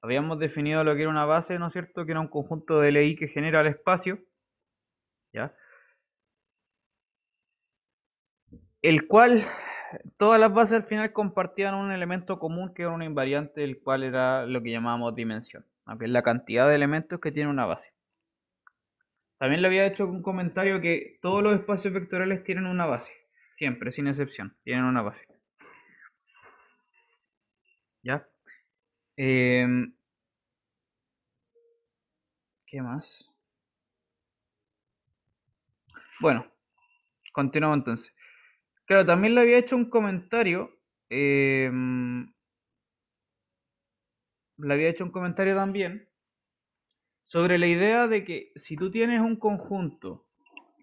Habíamos definido lo que era una base, ¿no es cierto? Que era un conjunto de LI que genera el espacio, ¿ya? El cual todas las bases al final compartían un elemento común que era una invariante, el cual era lo que llamábamos dimensión, aunque es la cantidad de elementos que tiene una base. También le había hecho un comentario que todos los espacios vectoriales tienen una base, siempre, sin excepción, tienen una base. ¿Ya? Em, ¿Qué más? Bueno, continuamos entonces. Claro, también le había hecho un comentario. Em, le había hecho un comentario también sobre la idea de que si tú tienes un conjunto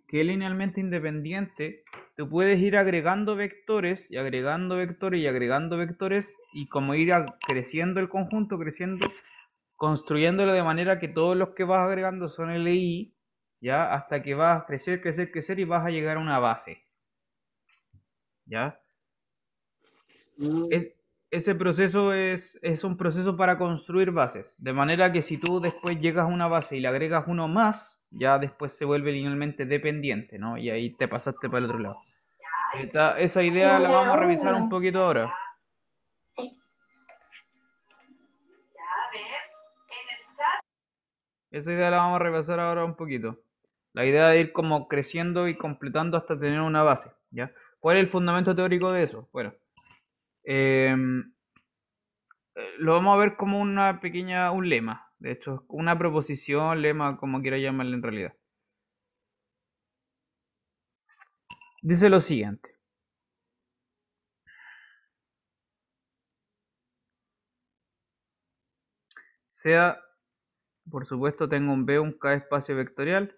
que es linealmente independiente, tú puedes ir agregando vectores y agregando vectores y agregando vectores y como ir creciendo el conjunto, creciendo, construyéndolo de manera que todos los que vas agregando son LI, ¿ya? Hasta que vas a crecer, crecer, crecer y vas a llegar a una base. ¿Ya? Mm. ese proceso es, es un proceso para construir bases, de manera que si tú después llegas a una base y le agregas uno más, ya después se vuelve linealmente dependiente, ¿no? Y ahí te pasaste para el otro lado. esa idea la vamos a revisar un poquito ahora. Esa idea la vamos a revisar ahora un poquito. La idea de ir como creciendo y completando hasta tener una base, ¿ya? ¿Cuál es el fundamento teórico de eso? Bueno, em, eh, lo vamos a ver como una pequeña, un lema, de hecho, una proposición, lema, como quiera llamarle en realidad. Dice lo siguiente. Sea, por supuesto, tengo un B, un K espacio vectorial,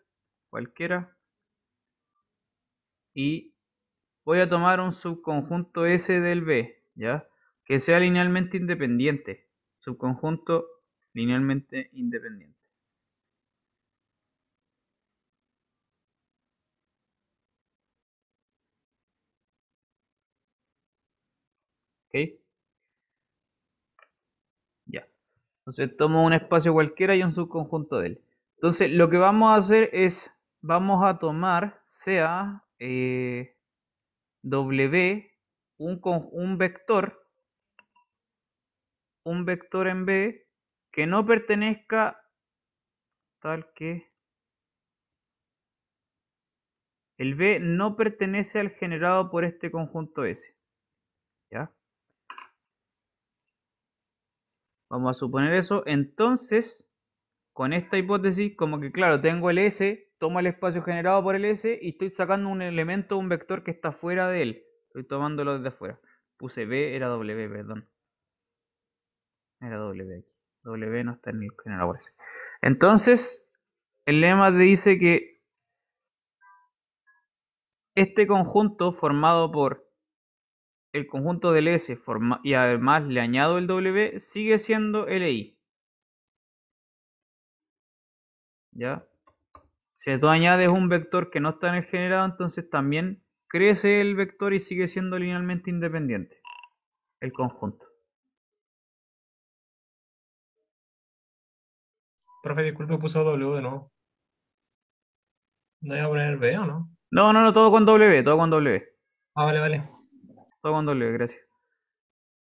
cualquiera. Y voy a tomar un subconjunto S del B, ¿ya? Que sea linealmente independiente. Subconjunto linealmente independiente. ¿Ok? Ya. Entonces tomo un espacio cualquiera y un subconjunto de él. Entonces lo que vamos a hacer es, vamos a tomar sea eh, W un, un vector, un vector en B que no pertenezca tal que el B no pertenece al generado por este conjunto S. ¿Ya? Vamos a suponer eso. Entonces, con esta hipótesis, como que claro, tengo el S, tomo el espacio generado por el S y estoy sacando un elemento, un vector que está fuera de él. Estoy tomándolo desde afuera. Puse B, era W, perdón. Era W aquí. W no está en el generador S. Entonces, el lema dice que este conjunto formado por el conjunto del S y además le añado el W sigue siendo LI. ¿Ya? Si tú añades un vector que no está en el generado, entonces también crece el vector y sigue siendo linealmente independiente el conjunto. Profe, disculpe, puso W ¿no? ¿No iba a poner B o no? No, no, no, todo con W, todo con W. Ah, vale, vale. Todo con W, gracias.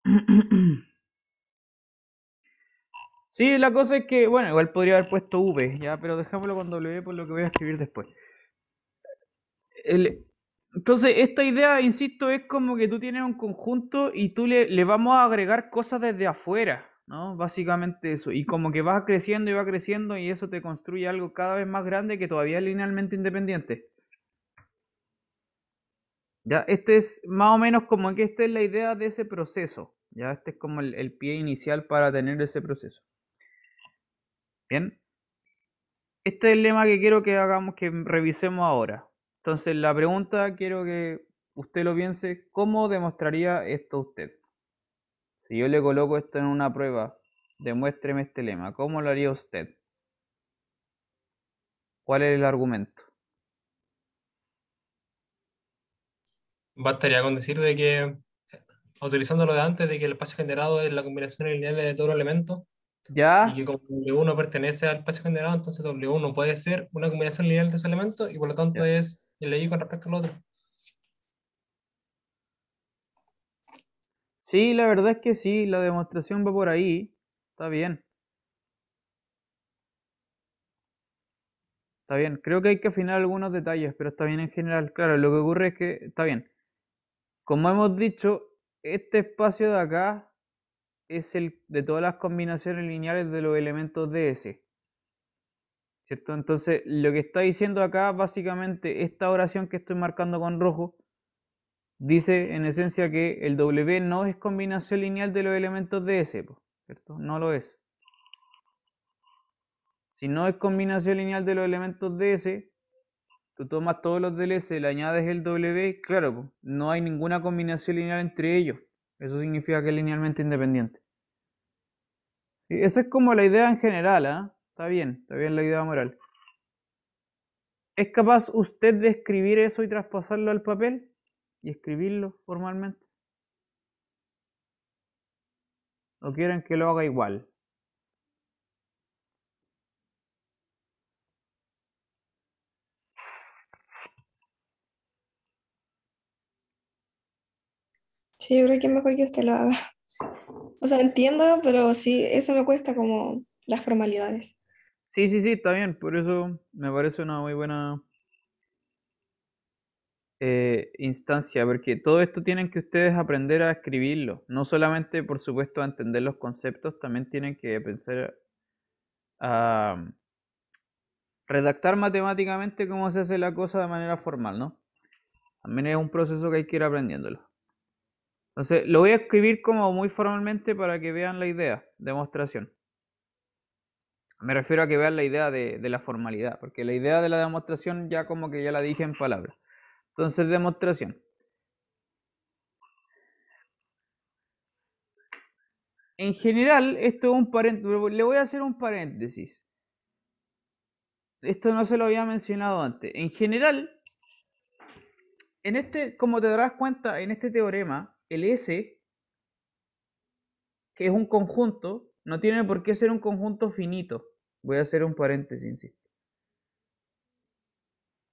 Sí, la cosa es que, bueno, igual podría haber puesto V, ya, pero dejámoslo con W por lo que voy a escribir después. entonces, esta idea, insisto, es como que tú tienes un conjunto y tú le, le vamos a agregar cosas desde afuera. Básicamente eso. Y como que va creciendo y va creciendo y eso te construye algo cada vez más grande que todavía es linealmente independiente. Ya, este es más o menos como que esta es la idea de ese proceso. Ya, este es como el, pie inicial para tener ese proceso. Bien. Este es el lema que quiero que hagamos, que revisemos ahora. Entonces, la pregunta quiero que usted lo piense, ¿cómo demostraría esto usted? Si yo le coloco esto en una prueba, demuéstreme este lema. ¿Cómo lo haría usted? ¿Cuál es el argumento? Bastaría con decir de que, eh, utilizando lo de antes, de que el espacio generado es la combinación lineal de todos los elementos. Ya. Y que como W1 pertenece al espacio generado, entonces W1 puede ser una combinación lineal de esos elementos y por lo tanto es el I con respecto al otro. Sí, la verdad es que sí, la demostración va por ahí. Está bien. Está bien, creo que hay que afinar algunos detalles, pero está bien en general. Claro, lo que ocurre es que está bien. Como hemos dicho, este espacio de acá es el de todas las combinaciones lineales de los elementos de S. ¿Cierto? Entonces, lo que está diciendo acá, básicamente, esta oración que estoy marcando con rojo, dice en esencia que el W no es combinación lineal de los elementos de S, ¿cierto? No lo es. Si no es combinación lineal de los elementos de S, tú tomas todos los del S, le añades el W, claro, no hay ninguna combinación lineal entre ellos. Eso significa que es linealmente independiente. esa es como la idea en general, ¿ah? Está bien, está bien la idea moral. ¿Es capaz usted de escribir eso y traspasarlo al papel? y escribirlo formalmente? ¿O quieren que lo haga igual? Sí, yo creo que es mejor que usted lo haga. O sea, entiendo, pero sí, eso me cuesta como las formalidades. Sí, sí, sí, está bien. Por eso me parece una muy buena eh, instancia, porque todo esto tienen que ustedes aprender a escribirlo, no solamente por supuesto a entender los conceptos, también tienen que pensar a ah, redactar matemáticamente cómo se hace la cosa de manera formal, ¿no? También es un proceso que hay que ir aprendiéndolo. Entonces, lo voy a escribir como muy formalmente para que vean la idea, demostración. Me refiero a que vean la idea de la formalidad, porque la idea de la demostración ya como que ya la dije en palabras. Entonces, demostración. En general, esto es un paréntesis. Le voy a hacer un paréntesis. Esto no se lo había mencionado antes. En general, en este, como te darás cuenta, en este teorema, el S, que es un conjunto, no tiene por qué ser un conjunto finito. Voy a hacer un paréntesis. Sí.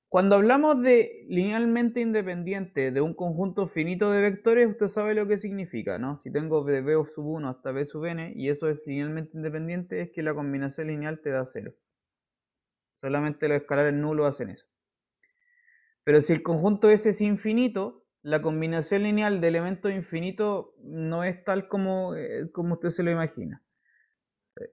Cuando hablamos de linealmente independiente de un conjunto finito de vectores, usted sabe lo que significa, ¿no? Si tengo de B sub 1 hasta B sub n y eso es linealmente independiente, es que la combinación lineal te da 0. Solamente los escalares nulos hacen eso. Pero si el conjunto S es infinito, la combinación lineal de elementos infinitos no es tal como, eh, como usted se lo imagina.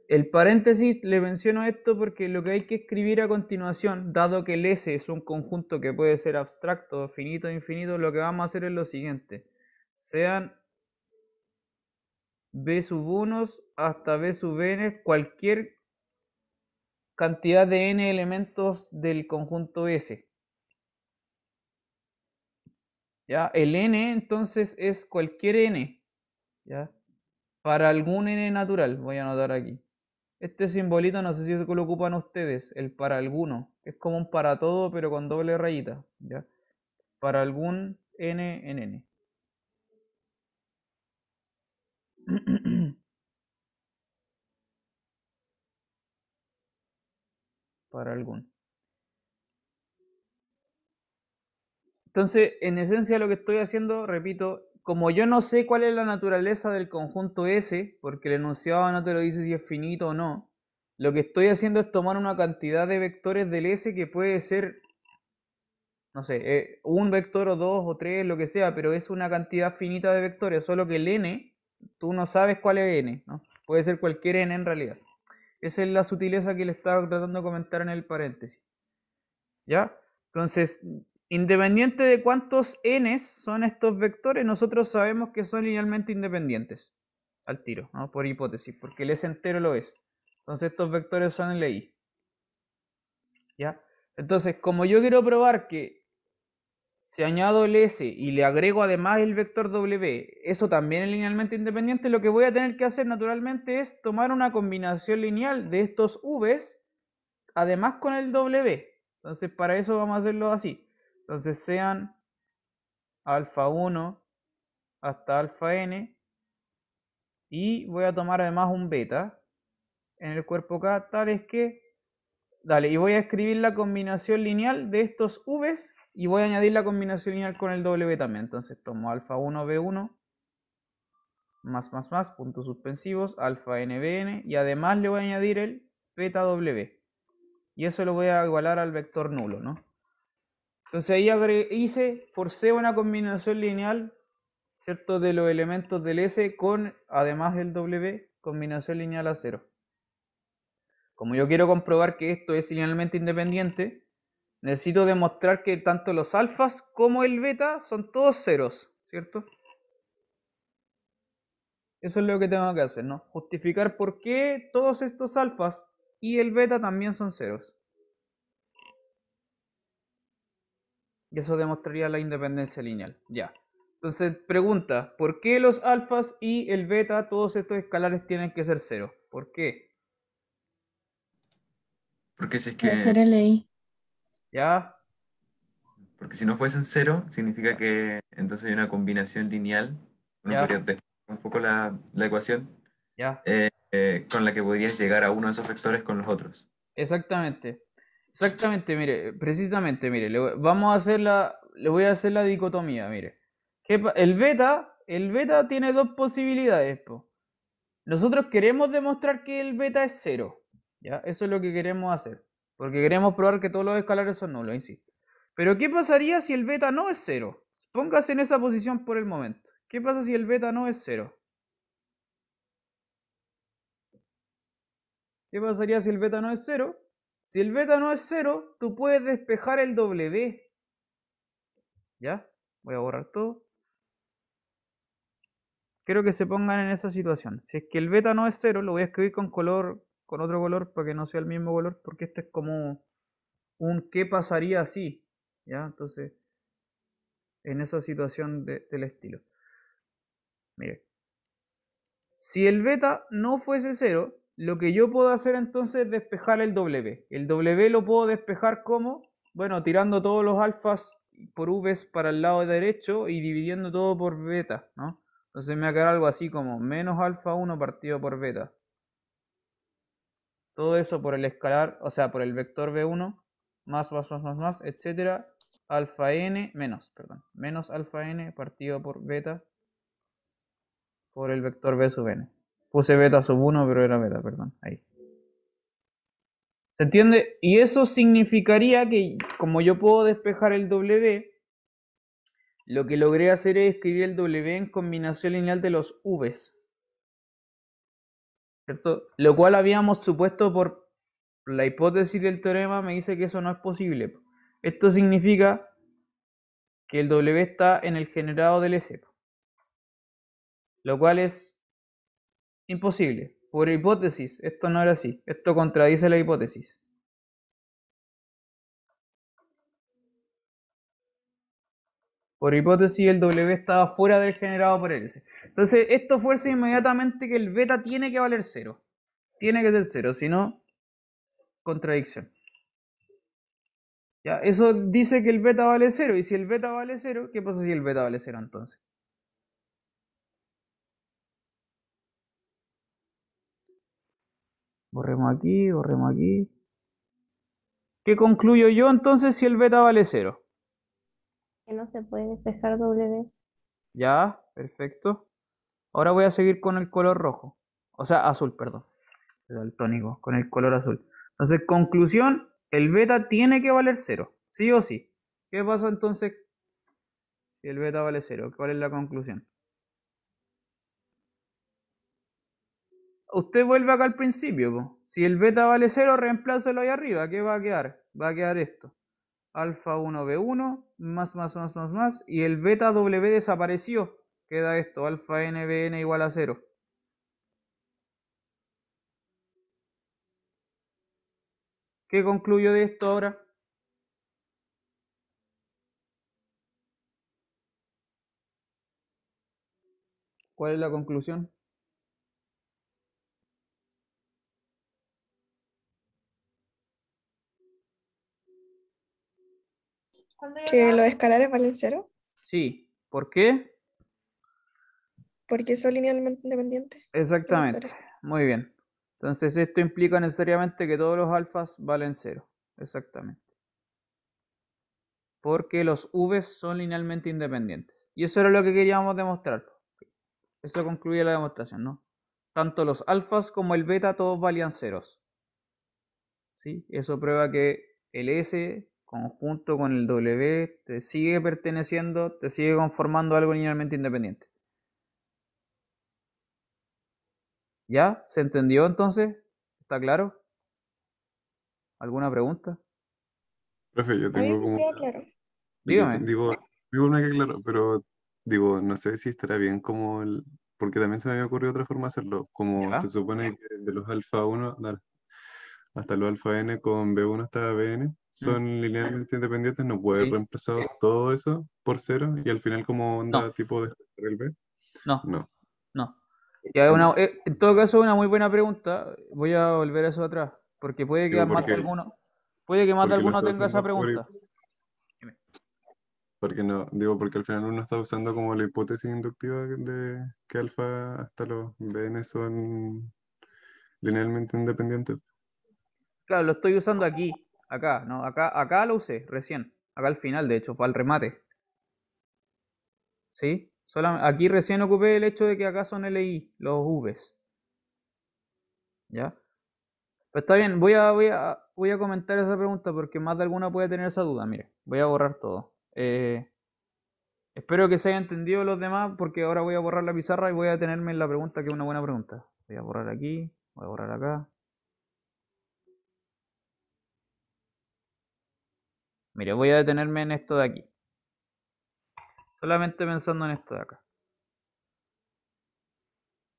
El paréntesis le menciono esto porque lo que hay que escribir a continuación, dado que el S es un conjunto que puede ser abstracto, finito, infinito, lo que vamos a hacer es lo siguiente. Sean B sub 1 hasta B sub n, cualquier cantidad de n elementos del conjunto S. ¿Ya? El n entonces es cualquier n. ¿Ya? para algún n natural, voy a anotar aquí. Este simbolito no sé si lo ocupan ustedes, el para alguno. Es como un para todo, pero con doble rayita. Para algún n en n. para algún. Entonces, en esencia lo que estoy haciendo, repito, como yo no sé cuál es la naturaleza del conjunto S, porque el enunciado no te lo dice si es finito o no, lo que estoy haciendo es tomar una cantidad de vectores del S que puede ser, no sé, eh, un vector o dos o tres, lo que sea, pero es una cantidad finita de vectores, solo que el N, tú no sabes cuál es N, ¿no? Puede ser cualquier N en realidad. Esa es la sutileza que le estaba tratando de comentar en el paréntesis. ¿Ya? Entonces, Independiente de cuántos n son estos vectores, nosotros sabemos que son linealmente independientes. Al tiro, Por hipótesis, porque el S entero lo es. Entonces estos vectores son LI. ¿Ya? Entonces, como yo quiero probar que si añado el S y le agrego además el vector W, eso también es linealmente independiente, lo que voy a tener que hacer naturalmente es tomar una combinación lineal de estos Vs, además con el W. Entonces, para eso vamos a hacerlo así. Entonces sean alfa 1 hasta alfa n y voy a tomar además un beta en el cuerpo K tal es que dale y voy a escribir la combinación lineal de estos V's y voy a añadir la combinación lineal con el W también entonces tomo alfa 1 B1 más más más puntos suspensivos alfa n BN y además le voy a añadir el beta W y eso lo voy a igualar al vector nulo ¿no? Entonces ahí hice, forcé una combinación lineal, ¿cierto? De los elementos del S con, además del W, combinación lineal a cero. Como yo quiero comprobar que esto es linealmente independiente, necesito demostrar que tanto los alfas como el beta son todos ceros, ¿cierto? Eso es lo que tengo que hacer, ¿no? Justificar por qué todos estos alfas y el beta también son ceros. Y eso demostraría la independencia lineal. Ya. Entonces, pregunta, ¿por qué los alfas y el beta, todos estos escalares, tienen que ser cero? ¿Por qué? Porque si es que... ¿Ya? Porque si no fuesen cero, significa que entonces hay una combinación lineal. un poco la, ecuación. ¿Ya? Eh, eh, con la que podrías llegar a uno de esos vectores con los otros. Exactamente. Exactamente, mire, precisamente, mire, le, vamos a hacer la, le voy a hacer la dicotomía, mire. el beta, el beta tiene dos posibilidades, Nosotros queremos demostrar que el beta es cero, ¿ya? Eso es lo que queremos hacer, porque queremos probar que todos los escalares son nulos, insisto. Pero ¿qué pasaría si el beta no es cero? Póngase en esa posición por el momento. ¿Qué pasa si el beta no es cero? ¿Qué pasaría si el beta no es cero? Si el beta no es cero, tú puedes despejar el W. ¿Ya? Voy a borrar todo. Quiero que se pongan en esa situación. Si es que el beta no es cero, lo voy a escribir con color, con otro color para que no sea el mismo color, porque este es como un qué pasaría así. ¿Ya? Entonces, en esa situación del estilo. Mire. Si el beta no fuese cero, lo que yo puedo hacer entonces es despejar el W. El W lo puedo despejar como, bueno, tirando todos los alfas por V para el lado derecho y dividiendo todo por beta, ¿no? Entonces me va a quedar algo así como menos alfa 1 partido por beta. Todo eso por el escalar, o sea, por el vector B1, más, más, más, más, más, etcétera. Alfa n, menos, perdón, menos alfa n partido por beta por el vector B sub n. Puse beta sub 1, pero era beta, perdón. Ahí. ¿Se entiende? Y eso significaría que como yo puedo despejar el W, lo que logré hacer es escribir el W en combinación lineal de los Vs. ¿Cierto? Lo cual habíamos supuesto por la hipótesis del teorema me dice que eso no es posible. Esto significa que el W está en el generado del S. Lo cual es Imposible. Por hipótesis, esto no era así. Esto contradice la hipótesis. Por hipótesis, el W estaba fuera del generado por S. Entonces, esto fuerza inmediatamente que el beta tiene que valer cero. Tiene que ser cero, si no, contradicción. Ya, eso dice que el beta vale cero, Y si el beta vale cero, ¿qué pasa si el beta vale cero entonces? Borremos aquí, borremos aquí. ¿Qué concluyo yo entonces si el beta vale cero? Que no se puede despejar W. Ya, perfecto. Ahora voy a seguir con el color rojo. O sea, azul, perdón. El tónico, con el color azul. Entonces, conclusión, el beta tiene que valer cero. Sí o sí. ¿Qué pasa entonces si el beta vale cero? ¿Cuál es la conclusión? usted vuelve acá al principio. Si el beta vale 0, reemplázalo ahí arriba. ¿Qué va a quedar? Va a quedar esto. Alfa 1 B1, más, más, más, más, más. Y el beta W desapareció. Queda esto, alfa n Bn igual a 0. ¿Qué concluyo de esto ahora? ¿Cuál es la conclusión? ¿Que los escalares valen cero? Sí. ¿Por qué? Porque son linealmente independientes. Exactamente. Muy bien. Entonces esto implica necesariamente que todos los alfas valen cero. Exactamente. Porque los Vs son linealmente independientes. Y eso era lo que queríamos demostrar. Eso concluye la demostración, ¿no? Tanto los alfas como el beta todos valían ceros. ¿Sí? Eso prueba que el S conjunto con el W te sigue perteneciendo, te sigue conformando algo linealmente independiente. ¿Ya? ¿Se entendió entonces? ¿Está claro? ¿Alguna pregunta? Profe, yo tengo como... Dígame. Digo, que claro, pero digo, no sé si estará bien como el... Porque también se me había ocurrido otra forma de hacerlo, como se supone que de los alfa 1 hasta los alfa n con B1 hasta Bn, son linealmente independientes, no puede haber reemplazar todo eso por cero y al final como onda tipo de el B. No. No. No. Eh, en todo caso, una muy buena pregunta. Voy a volver a eso atrás, porque puede que más de alguno, puede que más alguno tenga esa pregunta. Porque no, digo, porque al final uno está usando como la hipótesis inductiva de que alfa hasta los BN son linealmente independientes. Claro, lo estoy usando aquí, Acá, no, acá, acá lo usé recién. Acá al final, de hecho, fue al remate. ¿Sí? aquí recién ocupé el hecho de que acá son LI, los Vs. ¿Ya? Pero pues está bien, voy a, voy, a, comentar esa pregunta porque más de alguna puede tener esa duda. Mire, voy a borrar todo. Eh, espero que se hayan entendido los demás porque ahora voy a borrar la pizarra y voy a tenerme en la pregunta que es una buena pregunta. Voy a borrar aquí, voy a borrar acá. Mire, voy a detenerme en esto de aquí. Solamente pensando en esto de acá.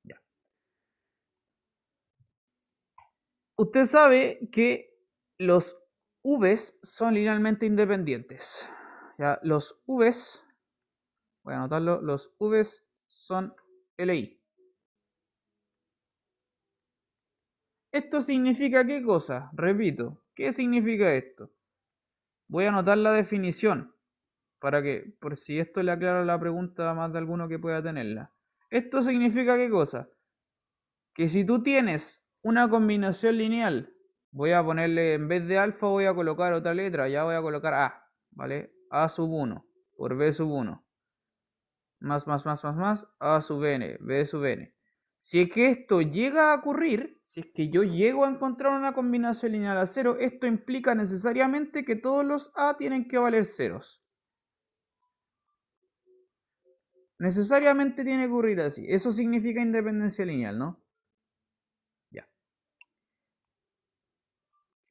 Ya. Usted sabe que los Vs son linealmente independientes. Ya, los Vs, voy a anotarlo, los Vs son LI. ¿Esto significa qué cosa? Repito, ¿qué significa esto? Voy a anotar la definición para que, por si esto le aclara la pregunta a más de alguno que pueda tenerla. ¿Esto significa qué cosa? Que si tú tienes una combinación lineal, voy a ponerle, en vez de alfa voy a colocar otra letra, ya voy a colocar A, ¿vale? A sub 1 por B sub 1. Más, más, más, más, más, A sub n, B sub n. Si es que esto llega a ocurrir, si es que yo llego a encontrar una combinación lineal a cero, esto implica necesariamente que todos los A tienen que valer ceros. Necesariamente tiene que ocurrir así. Eso significa independencia lineal, ¿no? Ya.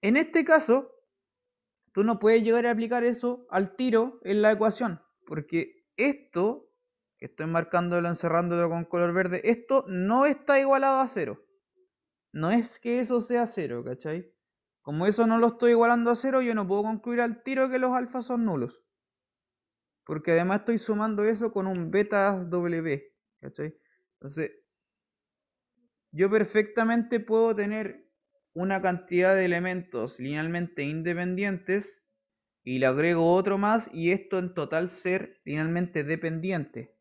En este caso, tú no puedes llegar a aplicar eso al tiro en la ecuación, porque esto, que estoy marcándolo, encerrándolo con color verde, esto no está igualado a cero no es que eso sea cero, ¿cachai? Como eso no lo estoy igualando a cero, yo no puedo concluir al tiro que los alfas son nulos. Porque además estoy sumando eso con un beta W, ¿cachai? Entonces, yo perfectamente puedo tener una cantidad de elementos linealmente independientes y le agrego otro más y esto en total ser linealmente dependiente.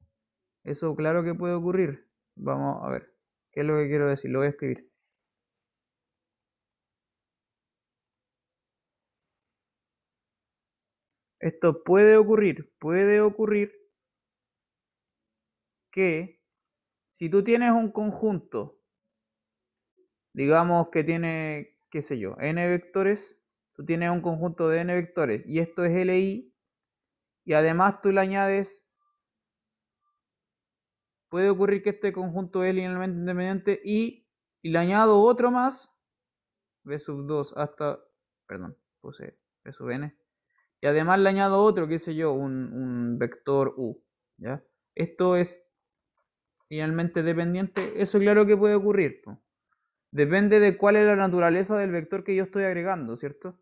Eso claro que puede ocurrir. Vamos a ver. ¿Qué es lo que quiero decir? Lo voy a escribir. Esto puede ocurrir, puede ocurrir que si tú tienes un conjunto, digamos que tiene, qué sé yo, n vectores, tú tienes un conjunto de n vectores y esto es li, y además tú le añades, puede ocurrir que este conjunto es linealmente independiente y, y le añado otro más, b sub 2 hasta, perdón, puse b sub n y además le añado otro, qué sé yo, un, vector U. ¿ya? Esto es finalmente dependiente. Eso claro que puede ocurrir. Depende de cuál es la naturaleza del vector que yo estoy agregando, ¿cierto?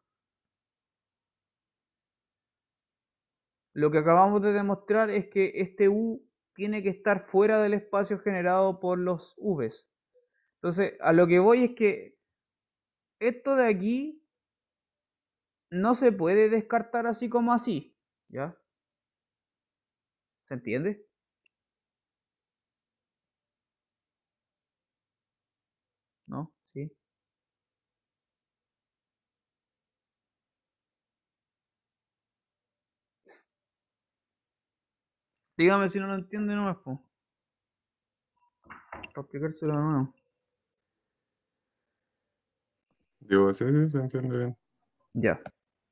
Lo que acabamos de demostrar es que este U tiene que estar fuera del espacio generado por los Vs. Entonces, a lo que voy es que esto de aquí no se puede descartar así como así, ¿ya? ¿Se entiende? ¿No? ¿Sí? Dígame si no lo entiende me pues. Para explicárselo de nuevo. Digo, sí, se entiende bien. Ya.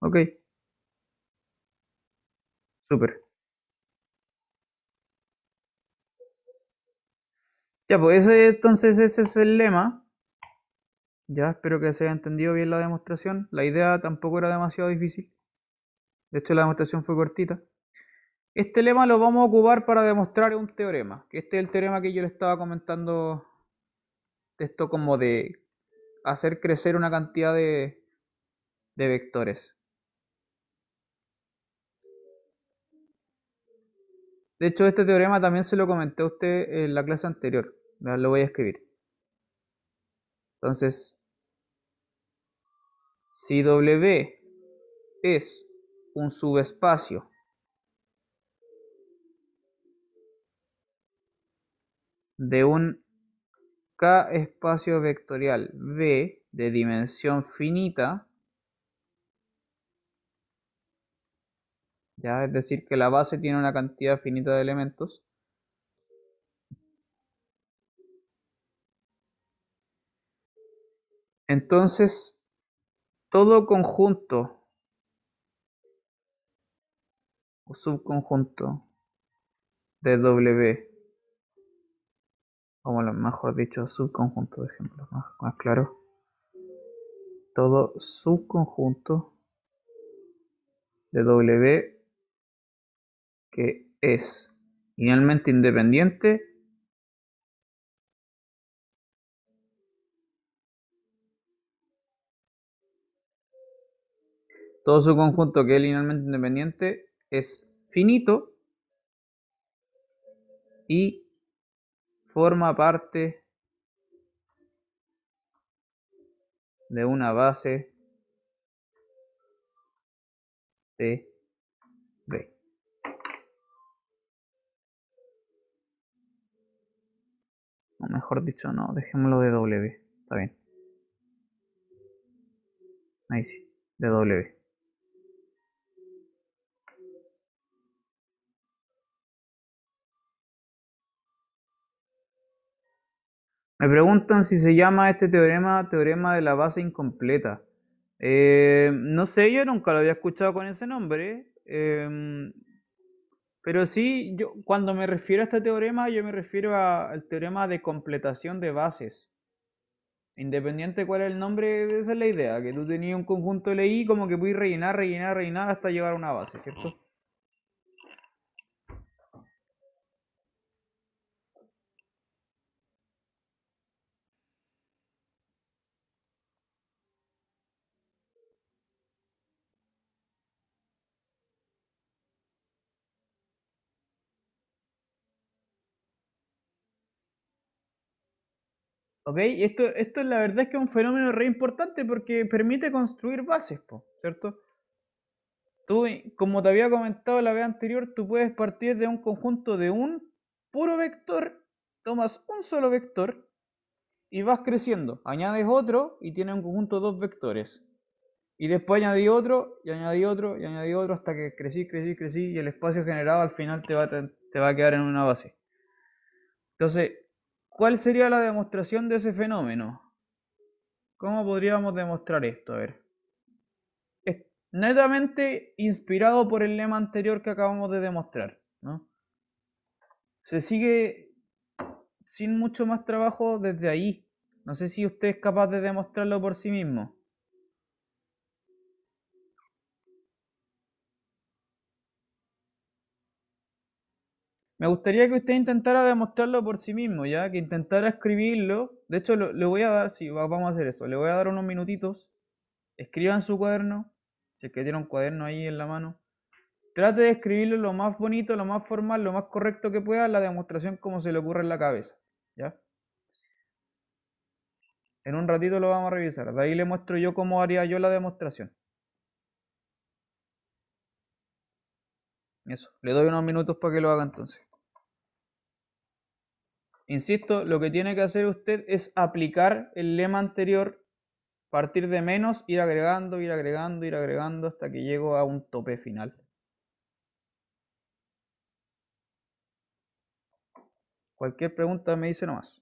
Ok. super. Ya, pues entonces ese es el lema. Ya, espero que se haya entendido bien la demostración. La idea tampoco era demasiado difícil. De hecho, la demostración fue cortita. Este lema lo vamos a ocupar para demostrar un teorema. Que este es el teorema que yo le estaba comentando. Esto como de hacer crecer una cantidad de vectores. De hecho, este teorema también se lo comenté a usted en la clase anterior. Lo voy a escribir. Entonces, si W es un subespacio de un K espacio vectorial V de dimensión finita, ¿ya? Es decir, que la base tiene una cantidad finita de elementos. Entonces, todo conjunto o subconjunto de W, o mejor dicho, subconjunto de ejemplo, más claro, todo subconjunto de W que es linealmente independiente todo su conjunto que es linealmente independiente es finito y forma parte de una base de mejor dicho, no, dejémoslo de W, está bien. Ahí sí, de W. Me preguntan si se llama este teorema teorema de la base incompleta. Eh, no sé, yo nunca lo había escuchado con ese nombre. Eh, pero sí, yo, cuando me refiero a este teorema, yo me refiero al teorema de completación de bases. Independiente de cuál es el nombre, esa es la idea, que tú tenías un conjunto de como que pudiste rellenar, rellenar, rellenar hasta llegar a una base, ¿cierto? ¿Ok? Esto, esto la verdad es que es un fenómeno re importante porque permite construir bases, ¿cierto? Tú, como te había comentado la vez anterior, tú puedes partir de un conjunto de un puro vector, tomas un solo vector y vas creciendo. Añades otro y tienes un conjunto de dos vectores. Y después añadí otro, y añadí otro, y añadí otro, hasta que crecí, crecí, crecí, y el espacio generado al final te va te va a quedar en una base. Entonces, ¿Cuál sería la demostración de ese fenómeno? ¿Cómo podríamos demostrar esto? A ver. Es netamente inspirado por el lema anterior que acabamos de demostrar. Se sigue sin mucho más trabajo desde ahí. No sé si usted es capaz de demostrarlo por sí mismo. Me gustaría que usted intentara demostrarlo por sí mismo, ¿ya? Que intentara escribirlo. De hecho, le voy a dar, sí, vamos a hacer eso. Le voy a dar unos minutitos. Escriban su cuaderno, si es que tiene un cuaderno ahí en la mano. Trate de escribirlo lo más bonito, lo más formal, lo más correcto que pueda, la demostración como se le ocurre en la cabeza, ¿ya? En un ratito lo vamos a revisar. De ahí le muestro yo cómo haría yo la demostración. Eso, le doy unos minutos para que lo haga entonces. Insisto, lo que tiene que hacer usted es aplicar el lema anterior, partir de menos, ir agregando, ir agregando, ir agregando hasta que llego a un tope final. Cualquier pregunta me dice nomás.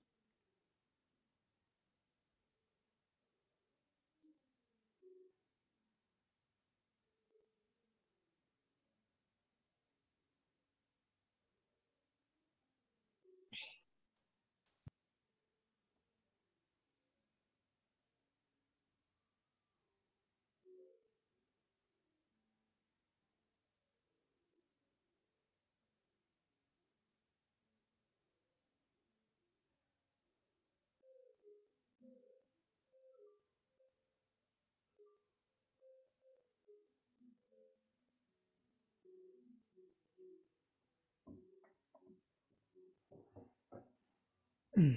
Mm.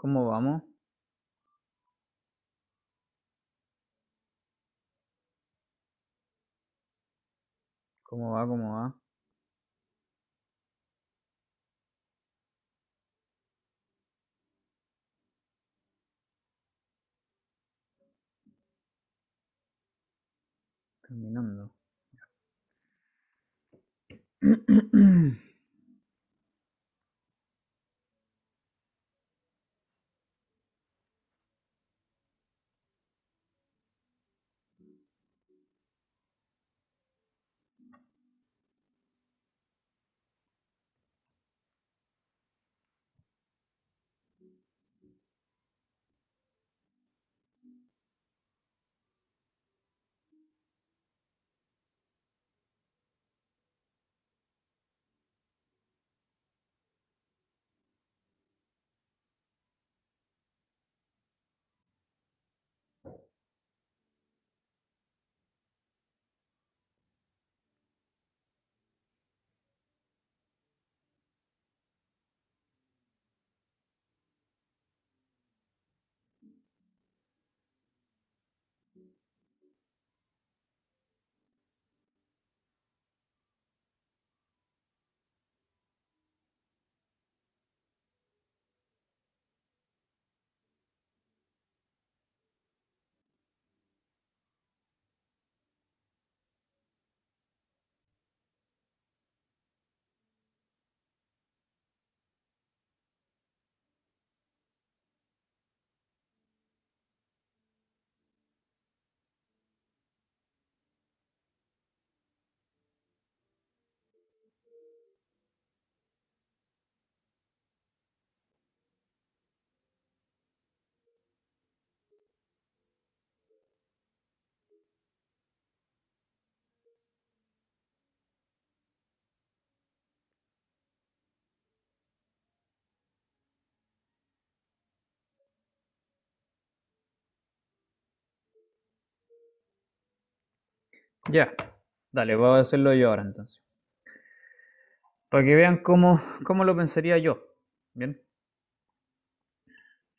¿Cómo vamos? ¿Cómo va? ¿Cómo va? Terminando. Ya, dale, voy a hacerlo yo ahora entonces. Para que vean cómo, cómo lo pensaría yo. Bien.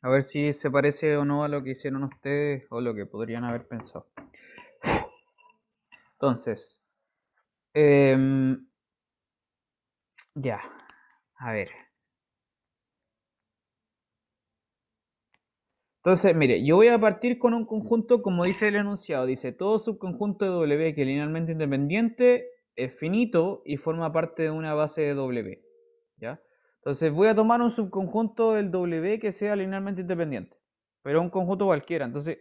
A ver si se parece o no a lo que hicieron ustedes o lo que podrían haber pensado. Entonces, em, ya, a ver. Entonces, mire, yo voy a partir con un conjunto, como dice el enunciado, dice todo subconjunto de W que es linealmente independiente es finito y forma parte de una base de W. ¿ya? Entonces voy a tomar un subconjunto del W que sea linealmente independiente, pero un conjunto cualquiera. Entonces,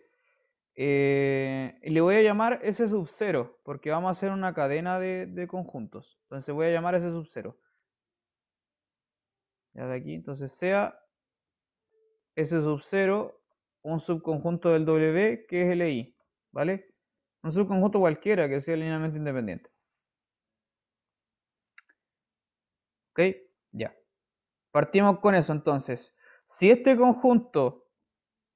eh, le voy a llamar S sub 0, porque vamos a hacer una cadena de, conjuntos. Entonces voy a llamar S sub 0. Ya de aquí, entonces sea S sub 0 un subconjunto del W que es el e I, ¿vale? Un subconjunto cualquiera que sea linealmente independiente. ¿Ok? Ya. Partimos con eso entonces. Si este conjunto,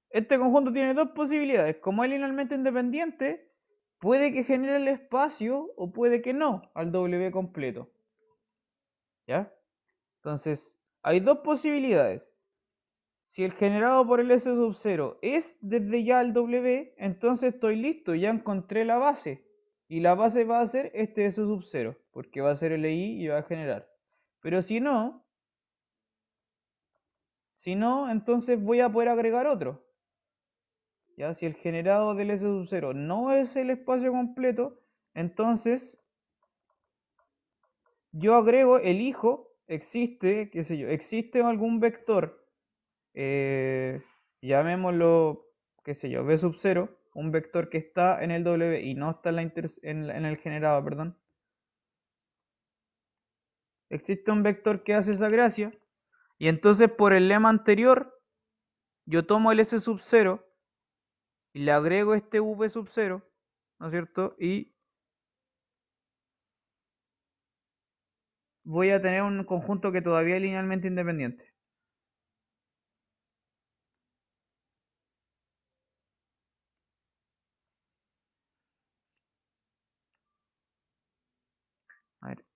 este conjunto tiene dos posibilidades, como es linealmente independiente, puede que genere el espacio o puede que no al W completo. ¿Ya? Entonces, hay dos posibilidades. Si el generado por el S sub 0 es desde ya el W, entonces estoy listo, ya encontré la base. Y la base va a ser este S sub 0, porque va a ser el I y va a generar. Pero si no, si no, entonces voy a poder agregar otro. Ya, si el generado del S sub 0 no es el espacio completo, entonces yo agrego, elijo, existe, qué sé yo, existe algún vector eh, llamémoslo, qué sé yo, v sub 0, un vector que está en el W y no está en, el generado, perdón. Existe un vector que hace esa gracia y entonces por el lema anterior yo tomo el S sub 0 y le agrego este V sub 0, ¿no es cierto? Y voy a tener un conjunto que todavía es linealmente independiente.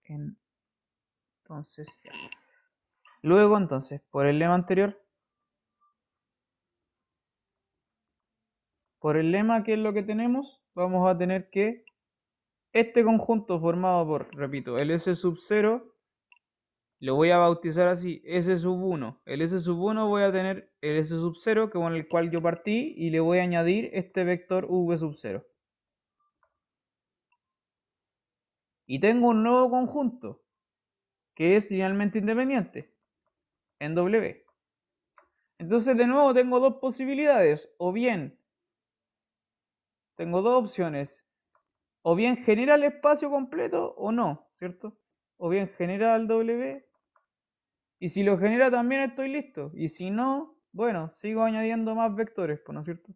Entonces, Luego, entonces, por el lema anterior, por el lema, que es lo que tenemos? Vamos a tener que este conjunto formado por, repito, el S sub 0, lo voy a bautizar así, S sub 1. El S sub 1 voy a tener el S sub 0, que con el cual yo partí, y le voy a añadir este vector V sub 0. Y tengo un nuevo conjunto que es linealmente independiente en W. Entonces, de nuevo, tengo dos posibilidades. O bien, tengo dos opciones. O bien genera el espacio completo o no, ¿cierto? O bien genera el W. Y si lo genera también estoy listo. Y si no, bueno, sigo añadiendo más vectores, pues, ¿no es cierto?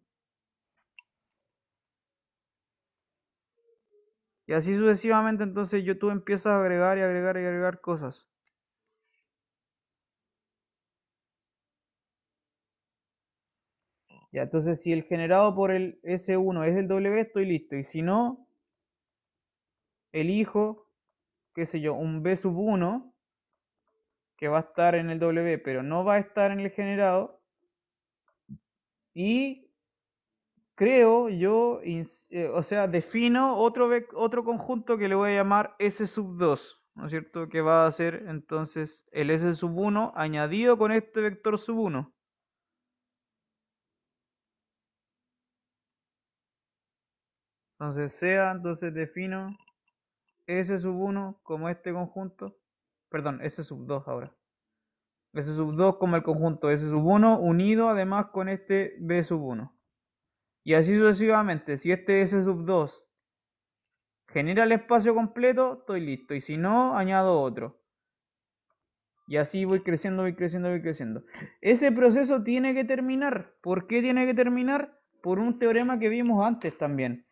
Y así sucesivamente, entonces YouTube empieza a agregar y agregar y agregar cosas. Ya, entonces si el generado por el S1 es el W, estoy listo. Y si no, elijo, qué sé yo, un B sub 1 que va a estar en el W, pero no va a estar en el generado. Y creo yo, eh, o sea, defino otro, otro conjunto que le voy a llamar S sub 2, ¿no es cierto? Que va a ser entonces el S sub 1 añadido con este vector sub 1. Entonces sea, entonces defino S sub 1 como este conjunto, perdón, S sub 2 ahora. S sub 2 como el conjunto S sub 1 unido además con este B sub 1. Y así sucesivamente, si este S sub 2 genera el espacio completo, estoy listo. Y si no, añado otro. Y así voy creciendo, voy creciendo, voy creciendo. Ese proceso tiene que terminar. ¿Por qué tiene que terminar? Por un teorema que vimos antes también.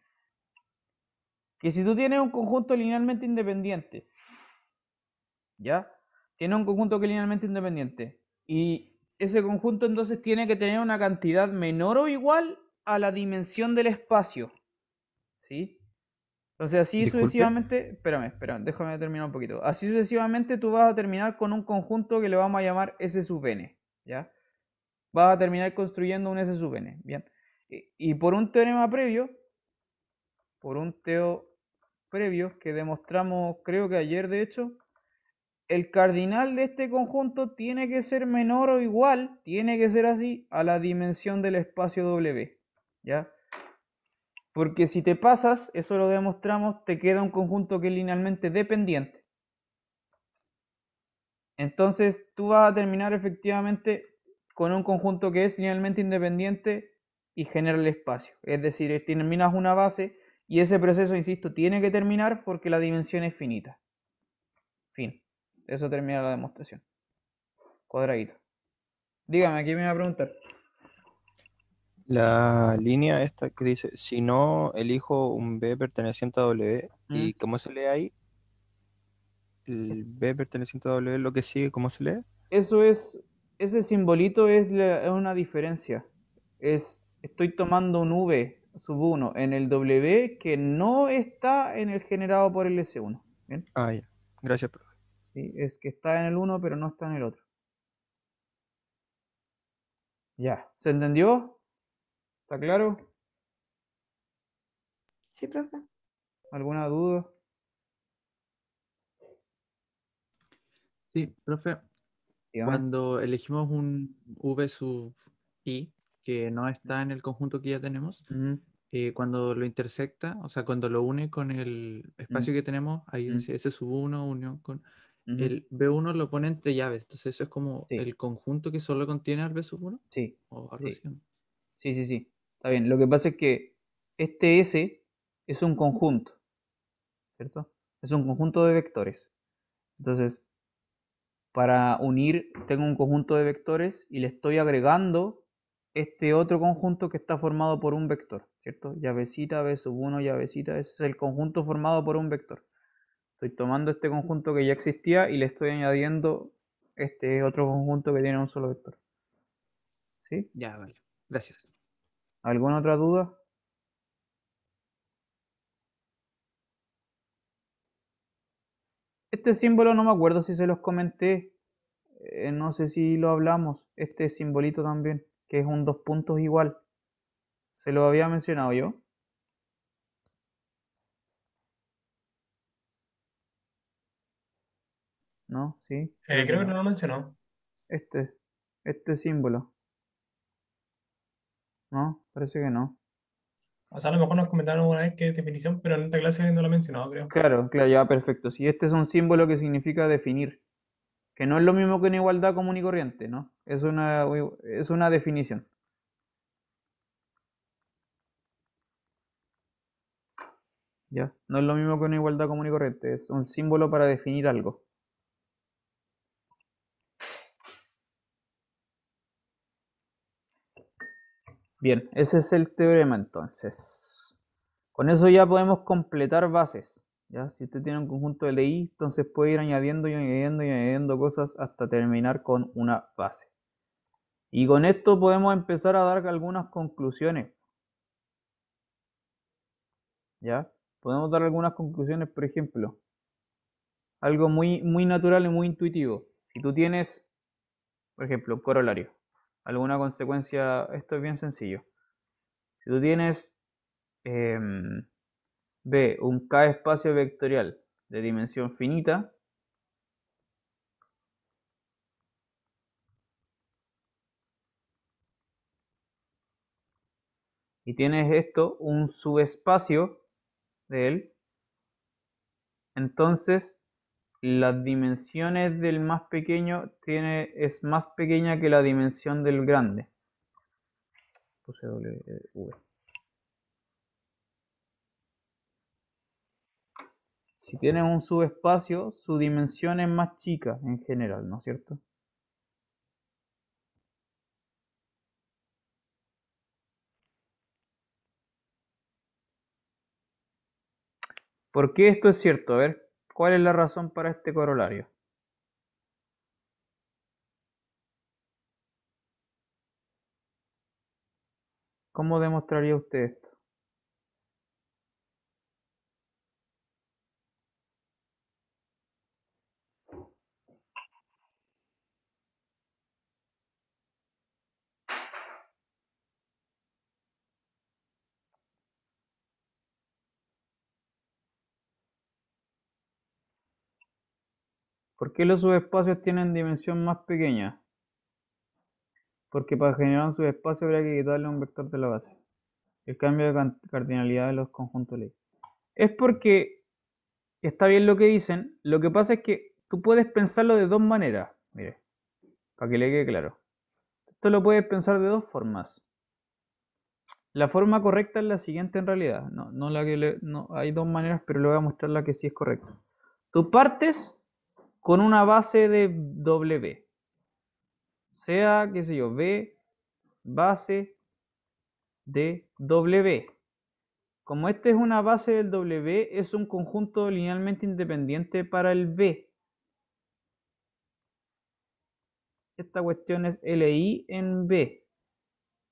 Que si tú tienes un conjunto linealmente independiente, ¿ya? Tiene un conjunto que linealmente independiente. Y ese conjunto entonces tiene que tener una cantidad menor o igual a la dimensión del espacio. ¿Sí? Entonces, así sucesivamente. Espérame, espérame, déjame terminar un poquito. Así sucesivamente, tú vas a terminar con un conjunto que le vamos a llamar S sub n. ¿Ya? Vas a terminar construyendo un S sub n. Bien. Y, y por un teorema previo, por un teo previo que demostramos, creo que ayer de hecho, el cardinal de este conjunto tiene que ser menor o igual, tiene que ser así, a la dimensión del espacio W. ¿ya? Porque si te pasas, eso lo demostramos, te queda un conjunto que es linealmente dependiente. Entonces tú vas a terminar efectivamente con un conjunto que es linealmente independiente y genera el espacio. Es decir, terminas una base y ese proceso, insisto, tiene que terminar porque la dimensión es finita. Fin. Eso termina la demostración. Cuadradito. Dígame, aquí me va a preguntar? La línea esta que dice, si no elijo un B perteneciente a W, mm. ¿y cómo se lee ahí? El B perteneciente a W, lo que sigue, ¿cómo se lee? Eso es, ese simbolito es, una diferencia. Es, estoy tomando un V sub 1 en el W que no está en el generado por el S1. Ah, ya. Gracias, profe. es que está en el 1 pero no está en el otro. Ya, ¿se entendió? ¿Está claro? Sí, profe. ¿Alguna duda? Sí, profe. Cuando elegimos un V sub I, que no está en el conjunto que ya tenemos, eh, cuando lo intersecta, o sea, cuando lo une con el espacio que tenemos, ahí dice S sub 1 unión con... El B1 lo pone entre llaves, entonces eso es como el conjunto que solo contiene al B sub 1. Sí. sí, sí, sí. Está bien, lo que pasa es que este S es un conjunto, ¿cierto? Es un conjunto de vectores. Entonces, para unir, tengo un conjunto de vectores y le estoy agregando este otro conjunto que está formado por un vector, ¿cierto? Llavecita, B sub 1, llavecita, ese es el conjunto formado por un vector. Estoy tomando este conjunto que ya existía y le estoy añadiendo este otro conjunto que tiene un solo vector. ¿Sí? Ya, vale. Gracias. ¿Alguna otra duda? Este símbolo no me acuerdo si se los comenté. Eh, no sé si lo hablamos. Este simbolito también, que es un dos puntos igual. ¿Se lo había mencionado yo? ¿No? ¿Sí? Eh, creo que no lo mencionó. Este, este símbolo. No, parece que no. O sea, a lo mejor nos comentaron una vez que es definición, pero en esta clase no lo he mencionado, creo. Claro, claro, ya perfecto. Si este es un símbolo que significa definir, que no es lo mismo que una igualdad común y corriente, ¿no? Es una, es una definición. ¿Ya? No es lo mismo que una igualdad común y corriente, es un símbolo para definir algo. Bien, ese es el teorema entonces. Con eso ya podemos completar bases. ¿ya? Si usted tiene un conjunto de LI, entonces puede ir añadiendo y añadiendo y añadiendo cosas hasta terminar con una base. Y con esto podemos empezar a dar algunas conclusiones. ¿Ya? Podemos dar algunas conclusiones, por ejemplo. Algo muy, muy natural y muy intuitivo. Si tú tienes, por ejemplo, un corolario alguna consecuencia. Esto es bien sencillo. Si tú tienes B, em, un K espacio vectorial de dimensión finita, y tienes esto, un subespacio de él, entonces las dimensiones del más pequeño tiene, es más pequeña que la dimensión del grande. Eh, si tiene un subespacio, su dimensión es más chica en general, ¿no es cierto? ¿Por qué esto es cierto? A ver, ¿Cuál es la razón para este corolario? ¿Cómo demostraría usted esto? ¿Por qué los subespacios tienen dimensión más pequeña? Porque para generar un subespacio habría que quitarle un vector de la base. El cambio de cardinalidad de los conjuntos ley. Es porque está bien lo que dicen. Lo que pasa es que tú puedes pensarlo de dos maneras. Mire, para que le quede claro. Esto lo puedes pensar de dos formas. La forma correcta es la siguiente en realidad. No, no la que le, no, hay dos maneras, pero le voy a mostrar la que sí es correcta. Tú partes con una base de W. Sea, qué sé yo, B base de W. Como esta es una base del W, es un conjunto linealmente independiente para el B. Esta cuestión es LI en B.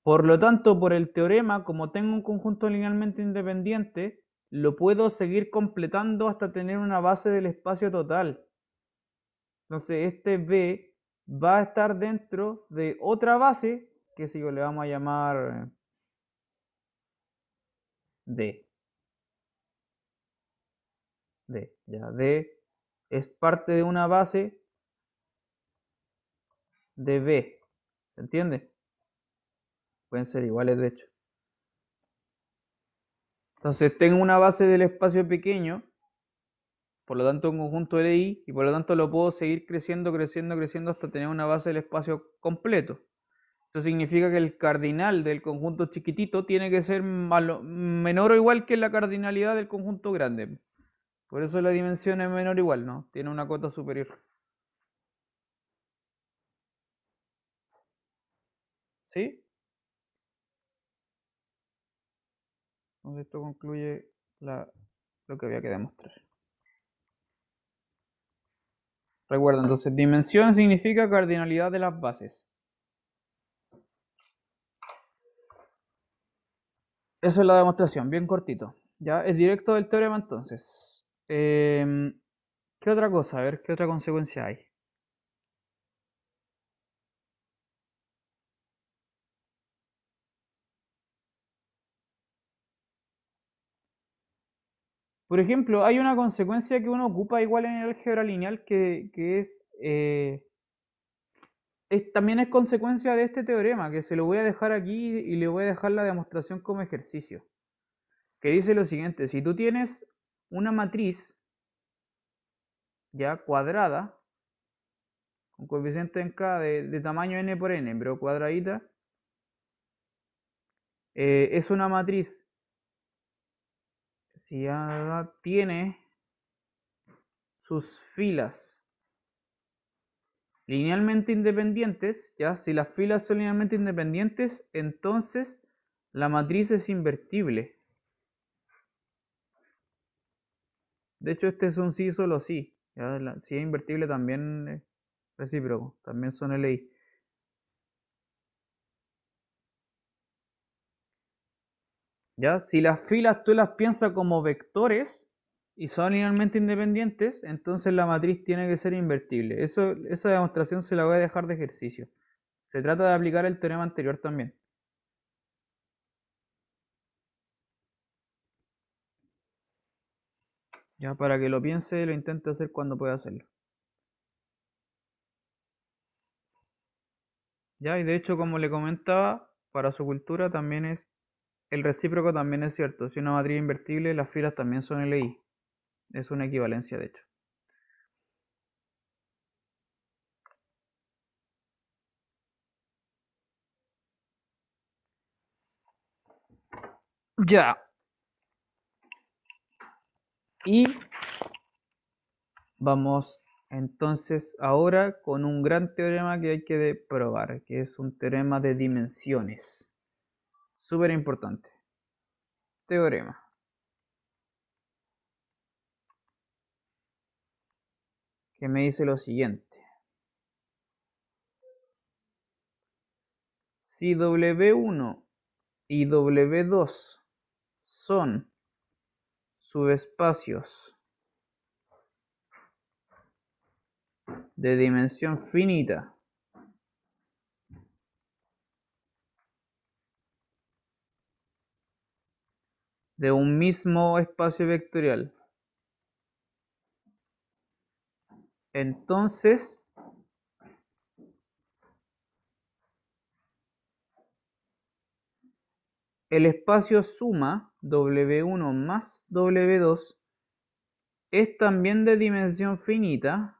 Por lo tanto, por el teorema, como tengo un conjunto linealmente independiente, lo puedo seguir completando hasta tener una base del espacio total. Entonces este B va a estar dentro de otra base, que si yo le vamos a llamar eh, D. D, ya, D es parte de una base de B, ¿se entiende? Pueden ser iguales de hecho. Entonces tengo una base del espacio pequeño por lo tanto un conjunto LI, y por lo tanto lo puedo seguir creciendo, creciendo, creciendo hasta tener una base del espacio completo. Esto significa que el cardinal del conjunto chiquitito tiene que ser menor o igual que la cardinalidad del conjunto grande. Por eso la dimensión es menor o igual, ¿no? Tiene una cota superior. ¿Sí? Entonces esto concluye lo que había que demostrar. Recuerda, entonces, dimensión significa cardinalidad de las bases. Eso es la demostración, bien cortito. Ya, es directo del teorema entonces. Em, ¿Qué otra cosa? A ver, ¿qué otra consecuencia hay? Por ejemplo, hay una consecuencia que uno ocupa igual en el álgebra lineal que, eh, es, También es consecuencia de este teorema, que se lo voy a dejar aquí y le voy a dejar la demostración como ejercicio. Que dice lo siguiente, si tú tienes una matriz ya cuadrada, con coeficiente en K de, tamaño n por n, pero cuadradita, eh, es una matriz si A tiene sus filas linealmente independientes, ¿ya? Si las filas son linealmente independientes, entonces la matriz es invertible. De hecho, este es un sí solo sí. Si es invertible también es recíproco, también son LI. ¿Ya? Si las filas tú las piensas como vectores y son linealmente independientes, entonces la matriz tiene que ser invertible. Eso, esa demostración se la voy a dejar de ejercicio. Se trata de aplicar el teorema anterior también. Ya para que lo piense, lo intente hacer cuando pueda hacerlo. Ya, y de hecho, como le comentaba, para su cultura también es el recíproco también es cierto. Si una matriz es invertible, las filas también son LI. Es una equivalencia, de hecho. Ya. Y vamos entonces ahora con un gran teorema que hay que probar, que es un teorema de dimensiones. Súper importante. Teorema. Que me dice lo siguiente. Si W1 y W2 son subespacios de dimensión finita de un mismo espacio vectorial. Entonces, el espacio suma W1 más W2 es también de dimensión finita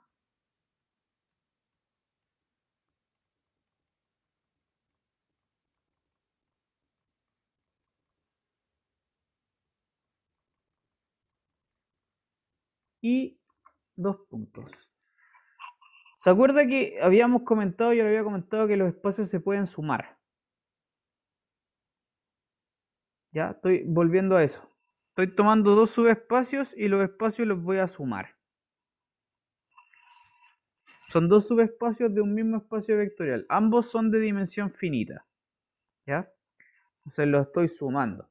y dos puntos. ¿Se acuerda que habíamos comentado, yo le había comentado que los espacios se pueden sumar? Ya, estoy volviendo a eso. Estoy tomando dos subespacios y los espacios los voy a sumar. Son dos subespacios de un mismo espacio vectorial. Ambos son de dimensión finita. ¿Ya? Entonces los estoy sumando.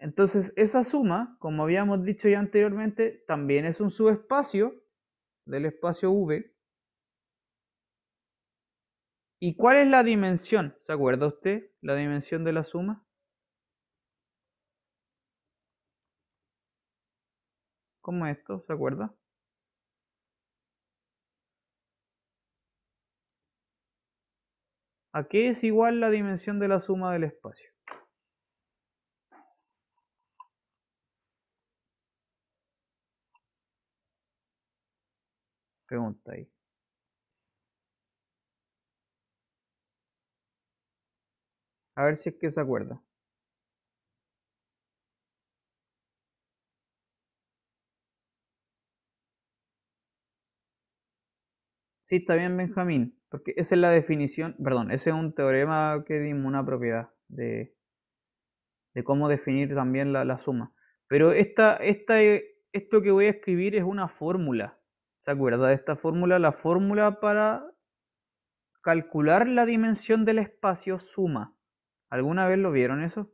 Entonces, esa suma, como habíamos dicho ya anteriormente, también es un subespacio del espacio V. ¿Y cuál es la dimensión? ¿Se acuerda usted la dimensión de la suma? ¿Cómo esto? ¿Se acuerda? ¿A qué es igual la dimensión de la suma del espacio? Pregunta ahí. A ver si es que se acuerda. Sí, está bien, Benjamín, porque esa es la definición, perdón, ese es un teorema que dimos, una propiedad de, cómo definir también la, la suma. Pero esta, esta, esto que voy a escribir es una fórmula. ¿Se acuerda de esta fórmula? La fórmula para calcular la dimensión del espacio suma. ¿Alguna vez lo vieron eso?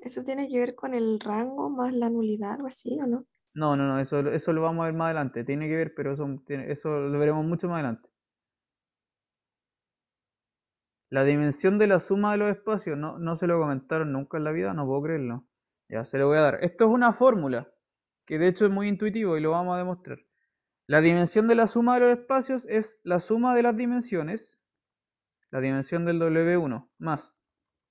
¿Eso tiene que ver con el rango más la nulidad, ¿o así, o no? No, no, no, eso, eso lo vamos a ver más adelante. Tiene que ver, pero eso, eso lo veremos mucho más adelante. La dimensión de la suma de los espacios, no, no se lo comentaron nunca en la vida, no puedo creerlo. Ya, se lo voy a dar. Esto es una fórmula, que de hecho es muy intuitivo y lo vamos a demostrar. La dimensión de la suma de los espacios es la suma de las dimensiones, la dimensión del W1 más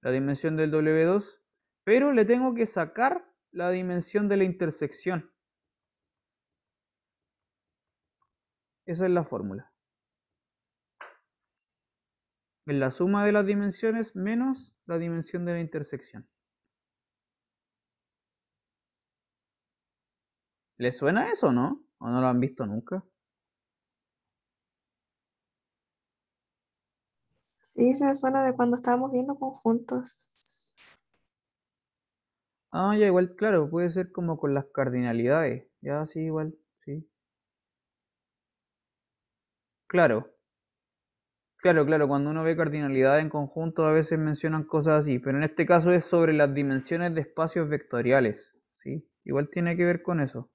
la dimensión del W2, pero le tengo que sacar la dimensión de la intersección. Esa es la fórmula es la suma de las dimensiones menos la dimensión de la intersección. ¿Les suena eso, no? ¿O no lo han visto nunca? Sí, se me suena de cuando estábamos viendo conjuntos. Ah, ya igual, claro, puede ser como con las cardinalidades. Ya, sí, igual, sí. Claro, Claro, claro, cuando uno ve cardinalidad en conjunto a veces mencionan cosas así, pero en este caso es sobre las dimensiones de espacios vectoriales, ¿sí? Igual tiene que ver con eso.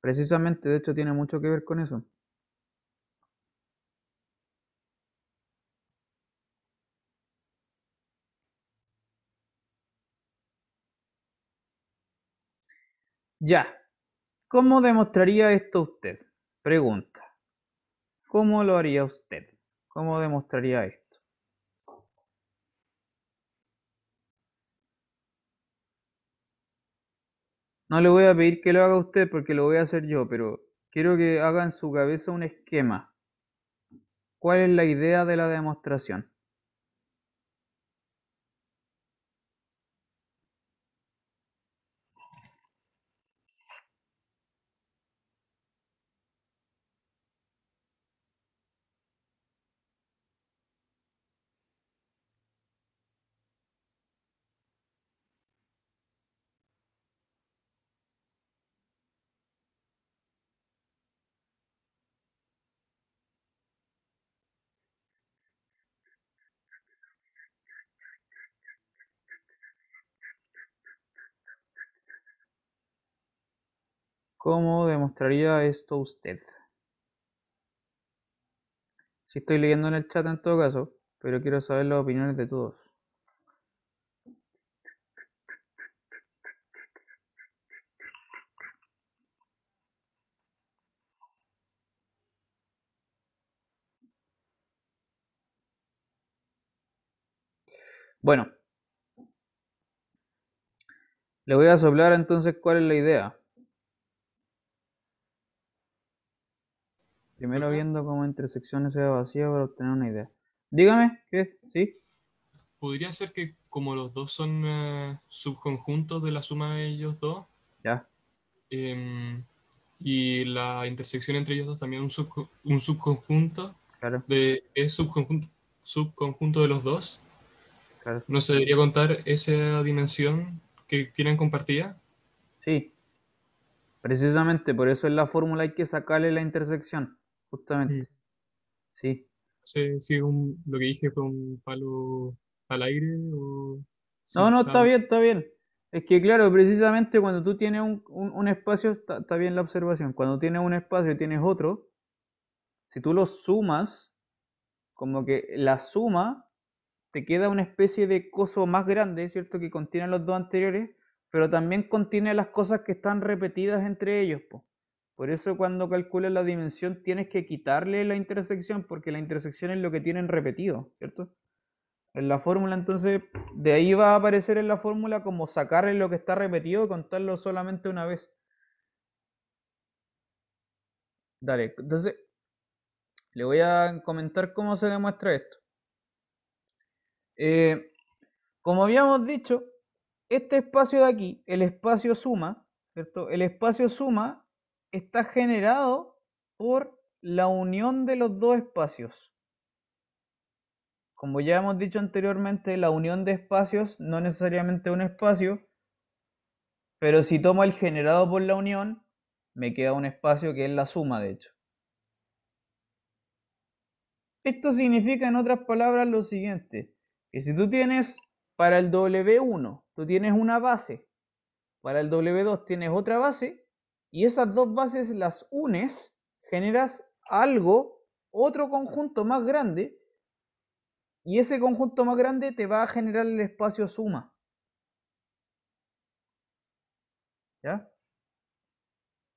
Precisamente, de hecho, tiene mucho que ver con eso. Ya. ¿Cómo demostraría esto usted? Pregunta. ¿Cómo lo haría usted? ¿Cómo demostraría esto? No le voy a pedir que lo haga usted porque lo voy a hacer yo, pero quiero que haga en su cabeza un esquema. ¿Cuál es la idea de la demostración? ¿Cómo demostraría esto usted? Si estoy leyendo en el chat en todo caso, pero quiero saber las opiniones de todos. Bueno, le voy a soplar entonces cuál es la idea. Primero viendo cómo intersecciones sea vacío para obtener una idea. Dígame, ¿qué es? ¿Sí? Podría ser que como los dos son eh, subconjuntos de la suma de ellos dos. Ya. Em, y la intersección entre ellos dos también un, un subconjunto. De, es subconjunto, subconjunto de los dos. Claro. ¿No se debería contar esa dimensión que tienen compartida? Sí. Precisamente, por eso en la fórmula hay que sacarle la intersección justamente. Mm. Sí. sé si lo que dije fue un palo al aire o... no, no, está bien, está bien. Es que claro, precisamente cuando tú tienes un, espacio, está, bien la observación, cuando tienes un espacio y tienes otro, si tú lo sumas, como que la suma te queda una especie de coso más grande, ¿cierto? Que contiene los dos anteriores, pero también contiene las cosas que están repetidas entre ellos. pues por eso cuando calculas la dimensión tienes que quitarle la intersección porque la intersección es lo que tienen repetido, ¿cierto? En la fórmula entonces, de ahí va a aparecer en la fórmula como sacarle lo que está repetido y contarlo solamente una vez. Dale, entonces le voy a comentar cómo se demuestra esto. Eh, como habíamos dicho, este espacio de aquí, el espacio suma, ¿cierto? El espacio suma está generado por la unión de los dos espacios. Como ya hemos dicho anteriormente, la unión de espacios no necesariamente un espacio, pero si tomo el generado por la unión, me queda un espacio que es la suma, de hecho. Esto significa, en otras palabras, lo siguiente, que si tú tienes para el W1, tú tienes una base, para el W2 tienes otra base, y esas dos bases las unes, generas algo, otro conjunto más grande, y ese conjunto más grande te va a generar el espacio suma. ¿Ya?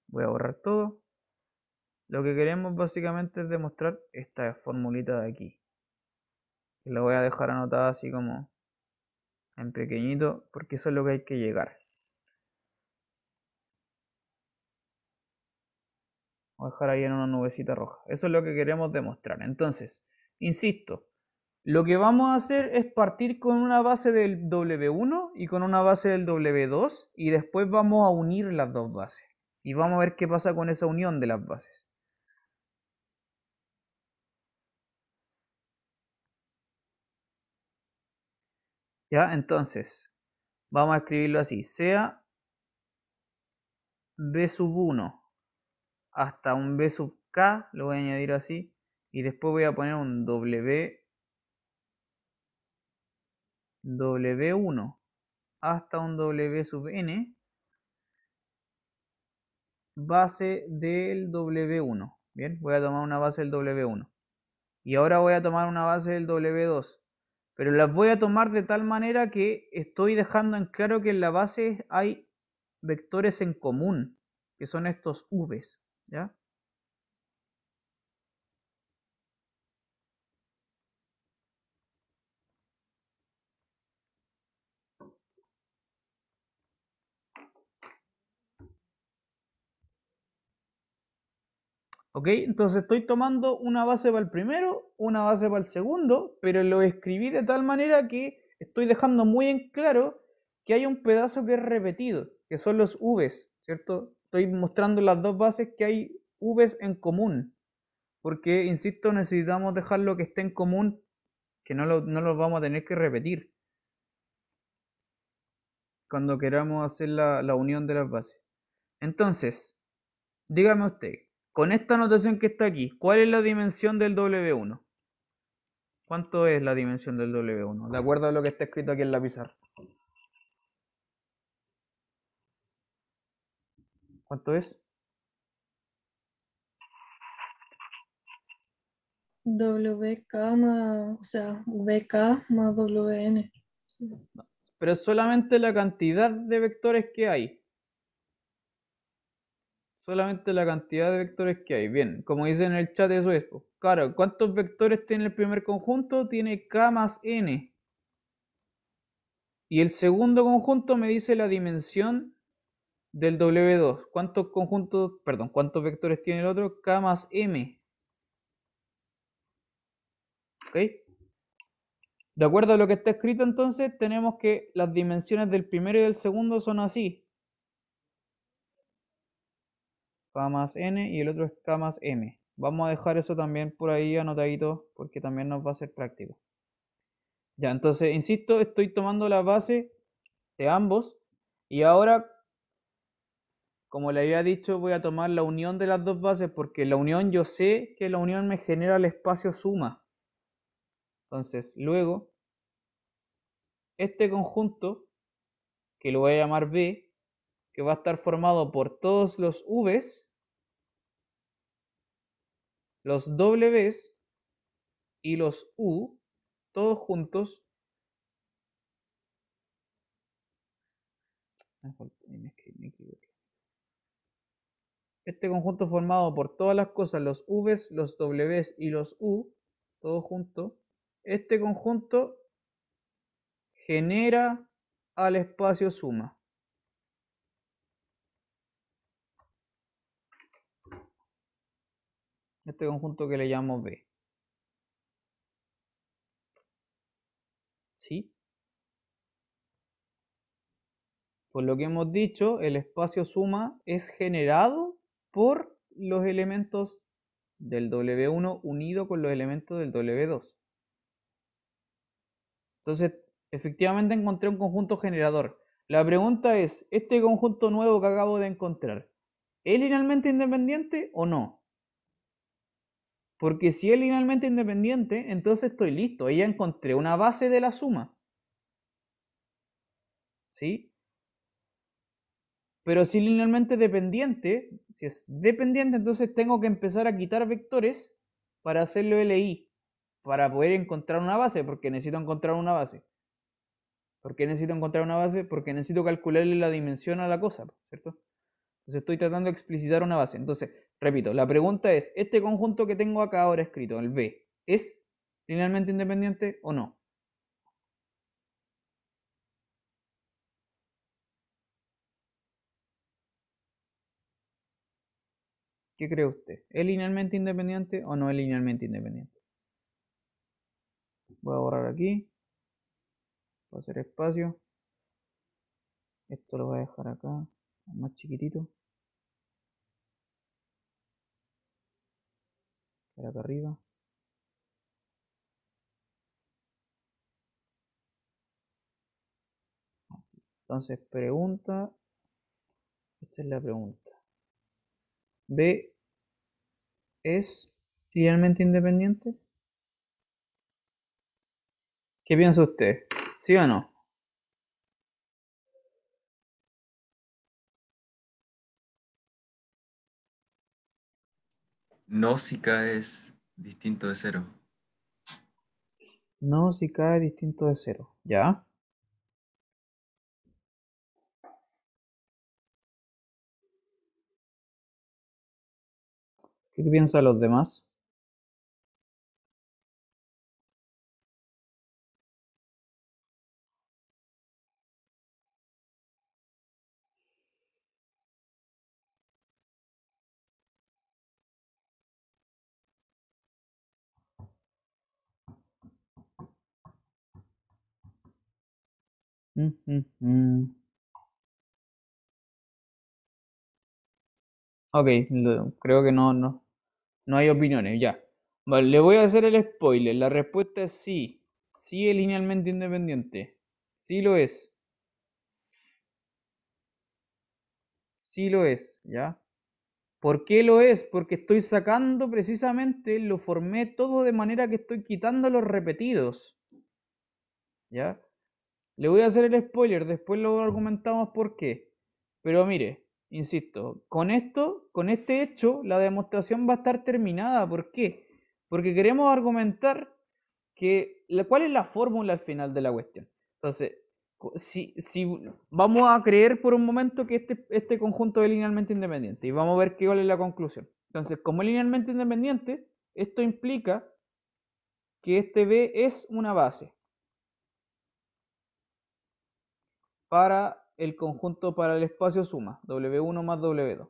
Voy a borrar todo. Lo que queremos básicamente es demostrar esta formulita de aquí. Y la voy a dejar anotada así como en pequeñito, porque eso es lo que hay que llegar. a dejar ahí en una nubecita roja. Eso es lo que queremos demostrar. Entonces, insisto, lo que vamos a hacer es partir con una base del W1 y con una base del W2 y después vamos a unir las dos bases. Y vamos a ver qué pasa con esa unión de las bases. ¿Ya? Entonces, vamos a escribirlo así. Sea B 1 hasta un B sub K, lo voy a añadir así, y después voy a poner un W, W1 hasta un W sub N, base del W1. Bien, voy a tomar una base del W1. Y ahora voy a tomar una base del W2. Pero las voy a tomar de tal manera que estoy dejando en claro que en la base hay vectores en común, que son estos Vs. ¿Ya? ¿Ok? Entonces estoy tomando una base para el primero, una base para el segundo, pero lo escribí de tal manera que estoy dejando muy en claro que hay un pedazo que es repetido, que son los Vs, ¿cierto? estoy mostrando las dos bases que hay Vs en común. Porque, insisto, necesitamos dejar lo que esté en común, que no lo, vamos a tener que repetir. Cuando queramos hacer la, la unión de las bases. Entonces, dígame usted, con esta anotación que está aquí, ¿cuál es la dimensión del W1? ¿Cuánto es la dimensión del W1? De acuerdo a lo que está escrito aquí en la pizarra. ¿Cuánto es? WK más, o sea, VK más WN. Pero solamente la cantidad de vectores que hay. Solamente la cantidad de vectores que hay. Bien, como dice en el chat, eso es. Claro, ¿cuántos vectores tiene el primer conjunto? Tiene K más N. Y el segundo conjunto me dice la dimensión del W2. ¿Cuántos conjuntos, perdón, cuántos vectores tiene el otro? K más M. ¿Ok? De acuerdo a lo que está escrito entonces, tenemos que las dimensiones del primero y del segundo son así. K más N y el otro es K más M. Vamos a dejar eso también por ahí anotadito porque también nos va a ser práctico. Ya, entonces, insisto, estoy tomando la base de ambos y ahora como le había dicho, voy a tomar la unión de las dos bases porque la unión yo sé que la unión me genera el espacio suma. Entonces, luego, este conjunto, que lo voy a llamar B, que va a estar formado por todos los Vs, los Ws y los U, todos juntos. Este conjunto formado por todas las cosas, los Vs, los Ws y los U, todo junto, este conjunto genera al espacio suma. Este conjunto que le llamo B. ¿Sí? Por lo que hemos dicho, el espacio suma es generado por los elementos del W1 unido con los elementos del W2. Entonces, efectivamente encontré un conjunto generador. La pregunta es, ¿este conjunto nuevo que acabo de encontrar es linealmente independiente o no? Porque si es linealmente independiente, entonces estoy listo. Ya encontré una base de la suma. ¿Sí? pero si linealmente dependiente, si es dependiente, entonces tengo que empezar a quitar vectores para hacerlo LI, para poder encontrar una base, porque necesito encontrar una base. ¿Por qué necesito encontrar una base? Porque necesito calcularle la dimensión a la cosa, ¿cierto? Entonces estoy tratando de explicitar una base. Entonces, repito, la pregunta es, ¿este conjunto que tengo acá ahora escrito, el B, es linealmente independiente o no? ¿Qué cree usted? ¿Es linealmente independiente o no es linealmente independiente? Voy a borrar aquí. Voy a hacer espacio. Esto lo voy a dejar acá, más chiquitito. Para acá arriba. Entonces, pregunta. Esta es la pregunta. B es realmente independiente? ¿Qué piensa usted? ¿Sí o no? No si K es distinto de cero. No si cae es distinto de cero, ¿ya? ¿Qué piensan los demás? Mm, mm, mm. creo que no, no, no hay opiniones, ya. Vale, le voy a hacer el spoiler. La respuesta es sí. Sí es linealmente independiente. Sí lo es. Sí lo es, ¿ya? ¿Por qué lo es? Porque estoy sacando precisamente, lo formé todo de manera que estoy quitando los repetidos. ¿Ya? Le voy a hacer el spoiler, después lo argumentamos por qué. Pero mire, Insisto, con esto, con este hecho, la demostración va a estar terminada. ¿Por qué? Porque queremos argumentar que cuál es la fórmula al final de la cuestión. Entonces, si, vamos a creer por un momento que este, este conjunto es linealmente independiente y vamos a ver qué vale la conclusión. Entonces, como es linealmente independiente, esto implica que este B es una base para el conjunto para el espacio suma, W1 más W2.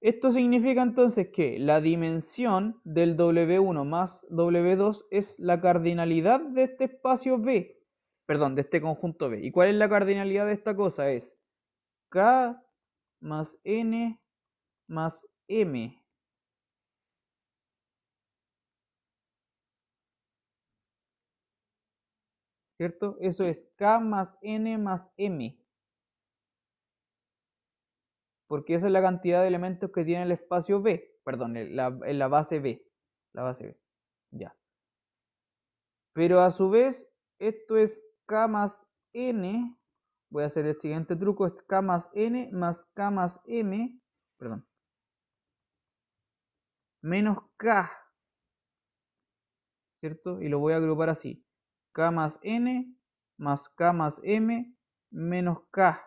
Esto significa entonces que la dimensión del W1 más W2 es la cardinalidad de este espacio B, perdón, de este conjunto B. ¿Y cuál es la cardinalidad de esta cosa? Es K más N más M ¿cierto? Eso es K más N más M. Porque esa es la cantidad de elementos que tiene el espacio B, perdón, la, la base B. La base B, ya. Pero a su vez, esto es K más N, voy a hacer el siguiente truco, es K más N más K más M, perdón, menos K, ¿cierto? Y lo voy a agrupar así k más n más k más m menos k.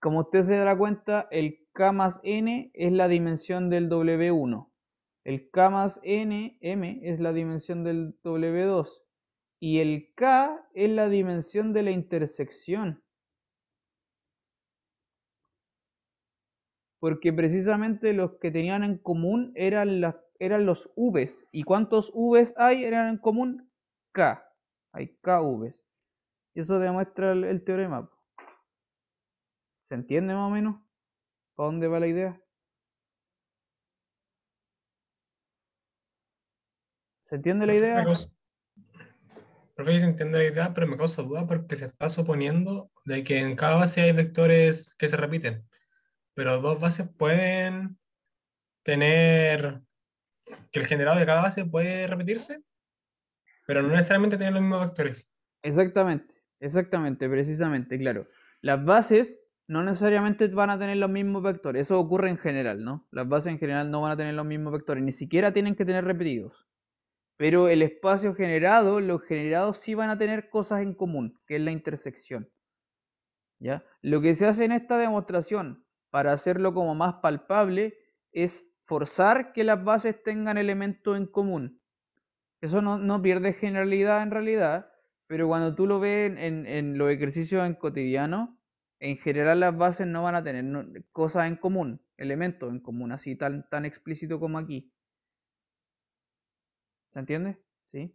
Como usted se dará cuenta, el k más n es la dimensión del w1. El k más n, m, es la dimensión del w2. Y el k es la dimensión de la intersección. Porque precisamente los que tenían en común eran las eran los Vs. ¿Y cuántos Vs hay? Eran en común K. Hay K Y eso demuestra el, teorema. ¿Se entiende más o menos? ¿Para dónde va la idea? ¿Se entiende la idea? Profe, se entiende la idea, pero me causa duda porque se está suponiendo de que en cada base hay vectores que se repiten. Pero dos bases pueden tener que el generado de cada base puede repetirse, pero no necesariamente tienen los mismos vectores. Exactamente, exactamente, precisamente, claro. Las bases no necesariamente van a tener los mismos vectores, eso ocurre en general, ¿no? Las bases en general no van a tener los mismos vectores, ni siquiera tienen que tener repetidos. Pero el espacio generado, los generados sí van a tener cosas en común, que es la intersección. ¿Ya? Lo que se hace en esta demostración, para hacerlo como más palpable, es forzar que las bases tengan elementos en común. Eso no, pierde generalidad en realidad, pero cuando tú lo ves en, los ejercicios en cotidiano, en general las bases no van a tener cosas en común, elementos en común, así tan, tan explícito como aquí. ¿Se entiende? Sí.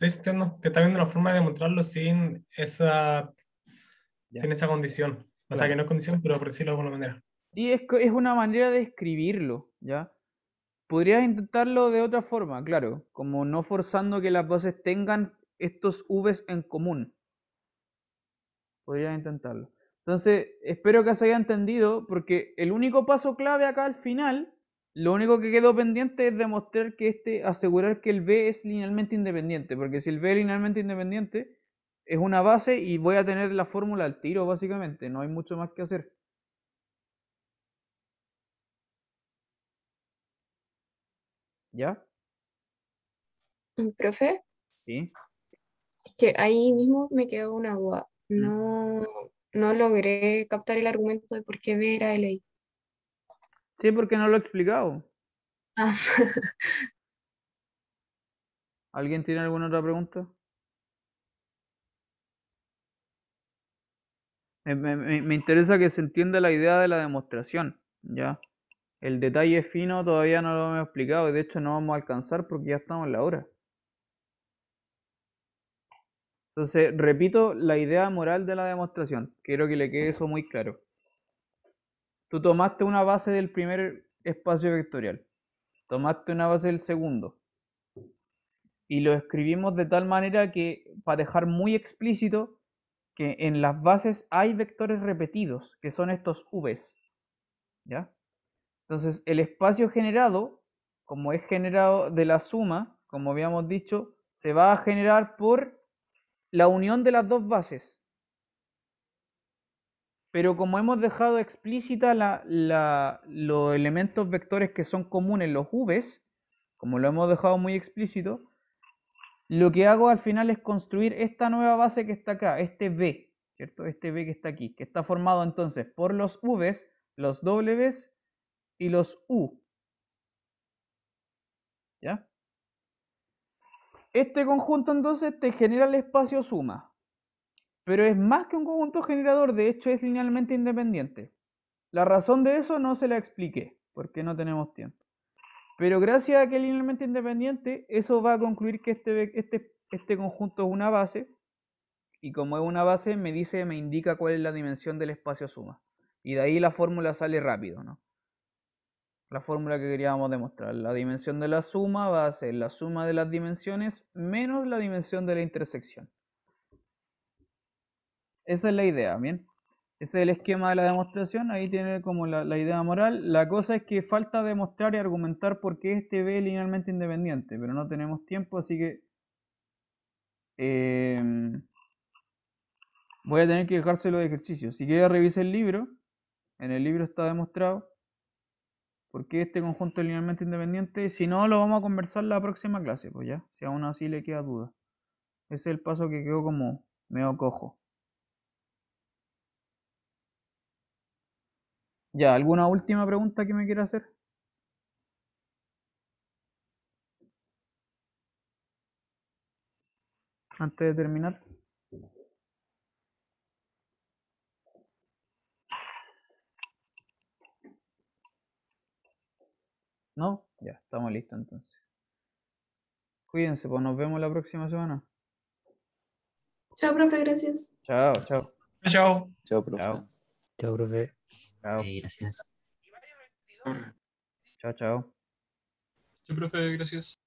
Estoy que está viendo la forma de demostrarlo sin esa, sin esa condición. O sea, que no es condición, pero por decirlo de alguna manera. Sí, es, es una manera de escribirlo, ¿ya? Podrías intentarlo de otra forma, claro, como no forzando que las bases tengan estos Vs en común. Podrías intentarlo. Entonces, espero que se haya entendido, porque el único paso clave acá al final, lo único que quedó pendiente es demostrar que este, asegurar que el B es linealmente independiente, porque si el B es linealmente independiente, es una base y voy a tener la fórmula al tiro, básicamente. No hay mucho más que hacer. ¿Ya? Mm, ¿Profe? Sí. Es que ahí mismo me quedó una duda. Mm. No, no logré captar el argumento de por qué B era ley Sí, porque no lo he explicado. Ah. ¿Alguien tiene alguna otra pregunta? Me, interesa que se entienda la idea de la demostración, ¿ya? El detalle fino todavía no lo hemos explicado y de hecho no vamos a alcanzar porque ya estamos en la hora. Entonces, repito la idea moral de la demostración. Quiero que le quede eso muy claro. Tú tomaste una base del primer espacio vectorial. Tomaste una base del segundo. Y lo escribimos de tal manera que, para dejar muy explícito, que en las bases hay vectores repetidos, que son estos Vs. ¿Ya? Entonces, el espacio generado, como es generado de la suma, como habíamos dicho, se va a generar por la unión de las dos bases. Pero como hemos dejado explícita los elementos vectores que son comunes, los Vs, como lo hemos dejado muy explícito, lo que hago al final es construir esta nueva base que está acá, este B, ¿cierto? Este B que está aquí, que está formado entonces por los Vs, los Ws y los U. ¿Ya? Este conjunto entonces te este genera el espacio suma, pero es más que un conjunto generador, de hecho es linealmente independiente. La razón de eso no se la expliqué, porque no tenemos tiempo. Pero gracias a que es linealmente independiente, eso va a concluir que este, este, este conjunto es una base. Y como es una base, me dice, me indica cuál es la dimensión del espacio suma. Y de ahí la fórmula sale rápido, ¿no? La fórmula que queríamos demostrar. La dimensión de la suma va a ser la suma de las dimensiones menos la dimensión de la intersección. Esa es la idea, ¿bien? Ese es el esquema de la demostración, ahí tiene como la, idea moral. La cosa es que falta demostrar y argumentar por qué este B es linealmente independiente, pero no tenemos tiempo, así que em, voy a tener que dejárselo de ejercicio. Si quiere revise el libro, en el libro está demostrado por qué este conjunto es linealmente independiente. Si no, lo vamos a conversar la próxima clase, pues ya, si aún así le queda duda. Ese es el paso que quedó como medio cojo. Ya, ¿alguna última pregunta que me quiera hacer? Antes de terminar. ¿No? Ya, estamos listos entonces. Cuídense, pues nos vemos la próxima semana. Chao, profe, gracias. Chao, chao. Chao. Chao, profe. Chao, chao profe. Chao. gracias. Chao, chao. Chao, profe, gracias.